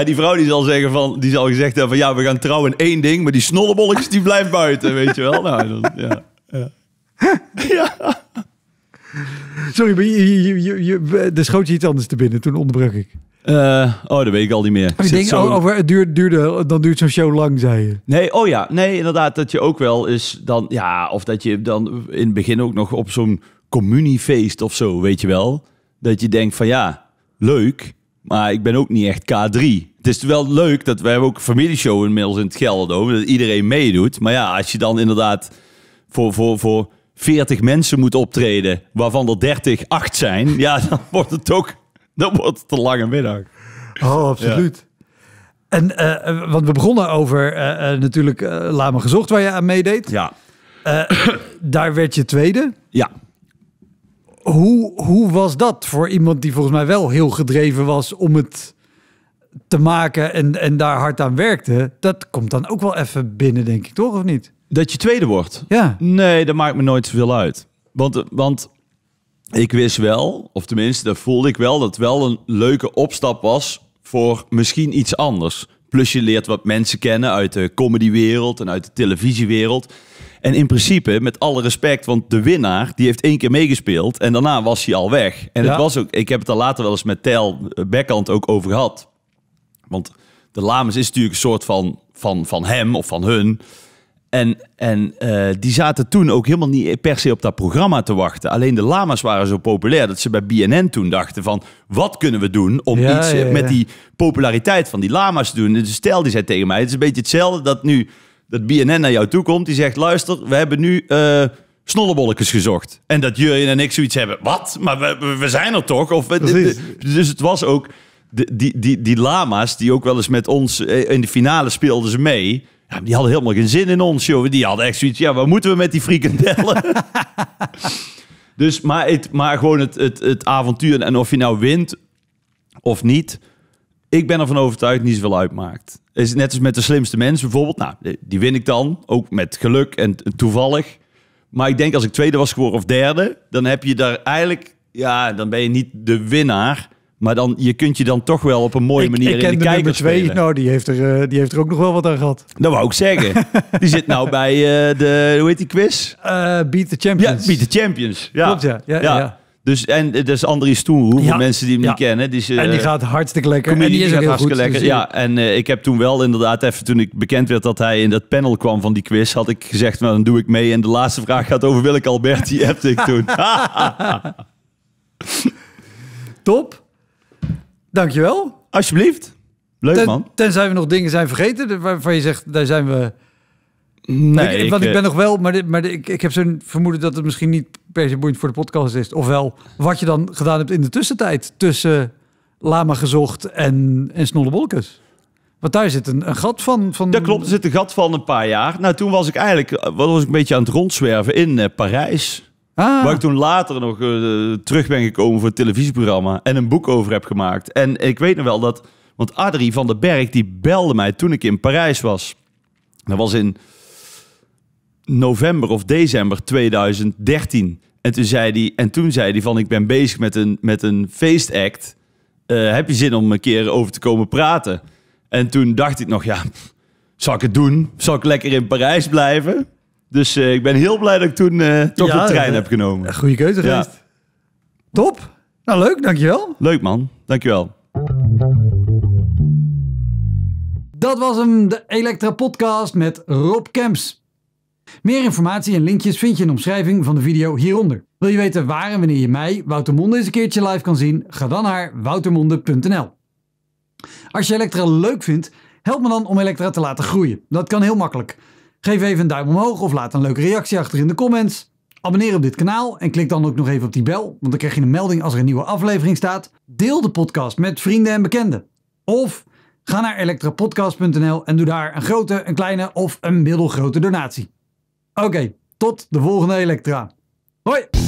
die vrouw die zal, zeggen van, die zal gezegd hebben van... Ja, we gaan trouwen in één ding. Maar die snollebolletjes die blijven buiten, weet je wel. Nou, *laughs* ja. ja. *laughs* Sorry, maar je, er schoot je iets anders te binnen. Toen onderbrak ik. Eh, oh, dat weet ik al niet meer. Ik denk, het duurt, duurde, dan duurt zo'n show lang, zei je. Nee, oh ja. Nee, inderdaad. Dat je ook wel is dan... Ja, of dat je dan in het begin ook nog op zo'n communiefeest of zo, weet je wel. Dat je denkt van ja, leuk. Maar ik ben ook niet echt K3. Het is wel leuk dat we hebben ook een familieshow inmiddels in het Gelden. Dat iedereen meedoet. Maar ja, als je dan inderdaad voor... voor, voor 40 mensen moet optreden, waarvan er 30 acht zijn, ja, *laughs* dan wordt het ook dan wordt het een lange middag. Oh, absoluut. En eh, want we begonnen over uh, uh, natuurlijk Lame Gezocht, waar je aan meedeed. Ja. daar werd je tweede. Ja. Hoe, hoe was dat voor iemand die volgens mij wel heel gedreven was om het te maken en, en daar hard aan werkte? Dat komt dan ook wel even binnen, denk ik, toch? Of niet? Dat je tweede wordt? Ja. Nee, dat maakt me nooit zoveel uit. Want, want ik wist wel, of tenminste, dat voelde ik wel, dat het wel een leuke opstap was voor misschien iets anders. Plus je leert wat mensen kennen uit de comedywereld en uit de televisiewereld. En in principe, met alle respect, want de winnaar die heeft één keer meegespeeld en daarna was hij al weg. En het was ook, ik heb het daar later wel eens met Tel eh, Bekkant ook over gehad. Want de Lames is natuurlijk een soort van, van, van hem of van hun. En, en eh, die zaten toen ook helemaal niet per se op dat programma te wachten. Alleen de lama's waren zo populair dat ze bij BNN toen dachten van... wat kunnen we doen om iets eh, met die populariteit van die lama's te doen? Dus stel, die zei tegen mij, het is een beetje hetzelfde dat nu... dat BNN naar jou toe komt, die zegt... luister, we hebben nu uh, eh, snollebolletjes gezocht. En dat Jurjen en ik zoiets hebben. Wat? Maar we, we zijn er toch? Of, dus het was ook... Die, die, die, die lama's die ook wel eens met ons in de finale speelden ze mee ja, die hadden helemaal geen zin in ons, joh. Die hadden echt zoiets, ja, wat moeten we met die frikandellen? *laughs* dus, maar, het, maar gewoon het, het, het avontuur en of je nou wint of niet... Ik ben ervan overtuigd niet zoveel uitmaakt. Is net als met de slimste mensen bijvoorbeeld. Nou, die win ik dan. Ook met geluk en toevallig. Maar ik denk als ik tweede was geworden of derde, dan heb je daar eigenlijk, ja, dan ben je niet de winnaar. Maar dan, je kunt je dan toch wel op een mooie manier ik in de, de kijker Nou, die heeft, er, eh, die heeft er ook nog wel wat aan gehad. Dat wou ik zeggen. *laughs* die zit nou bij eh, de, hoe heet die quiz? Uh, beat the Champions. Beat the Champions. Ja. Klopt, ja. ja, ja. Dus, en dat is Andries Toenhoe, ja. voor mensen die hem niet kennen. Die is, en die gaat hartstikke lekker. Comedie, en is hartstikke goed, dus lekker. Ja, en ik heb toen wel inderdaad, even toen ik bekend werd dat hij in dat panel kwam van die quiz, had ik gezegd, nou dan doe ik mee. En de laatste vraag gaat over Willeke Alberti, *laughs* heb ik toen. *laughs* Top. Dankjewel. Alsjeblieft. Leuk man. Tenzij we nog dingen zijn vergeten waarvan je zegt, daar zijn we... Nee, ik, want ik eh, ben nog wel, maar, dit, maar ik, ik heb zo'n vermoeden dat het misschien niet per se boeiend voor de podcast is. Ofwel, wat je dan gedaan hebt in de tussentijd tussen eh, Lama Gezocht en, en Bolkes. Want daar zit een, een, gat van, van. Dat klopt, er zit een gat van een paar jaar. Nou, toen was ik eigenlijk eh, was ik een beetje aan het rondzwerven in Parijs. Ah. Waar ik toen later nog eh, terug ben gekomen voor het televisieprogramma. En een boek over heb gemaakt. En ik weet nog wel dat... Want Adrie van den Berg die belde mij toen ik in Parijs was. Dat was in november of december 2013. En toen zei hij, en toen zei hij van ik ben bezig met een, met een feestact. Eh, heb je zin om een keer over te komen praten? En toen dacht ik nog, ja, zal ik het doen? Zal ik lekker in Parijs blijven? Dus eh, ik ben heel blij dat ik toen eh, toch de trein eh, heb genomen. Goede keuze geweest. Top. Nou, leuk. Dankjewel. Leuk, man. Dankjewel. Dat was hem, de Electra Podcast met Rob Kemps. Meer informatie en linkjes vind je in de omschrijving van de video hieronder. Wil je weten waar en wanneer je mij, Woutermonde eens een keertje live kan zien? Ga dan naar woutermonde.nl. Als je Electra leuk vindt, help me dan om Electra te laten groeien. Dat kan heel makkelijk. Geef even een duim omhoog of laat een leuke reactie achter in de comments. Abonneer op dit kanaal en klik dan ook nog even op die bel, want dan krijg je een melding als er een nieuwe aflevering staat. Deel de podcast met vrienden en bekenden. Of ga naar elektrapodcast.nl en doe daar een grote, een kleine of een middelgrote donatie. Oké, tot de volgende Elektra. Hoi!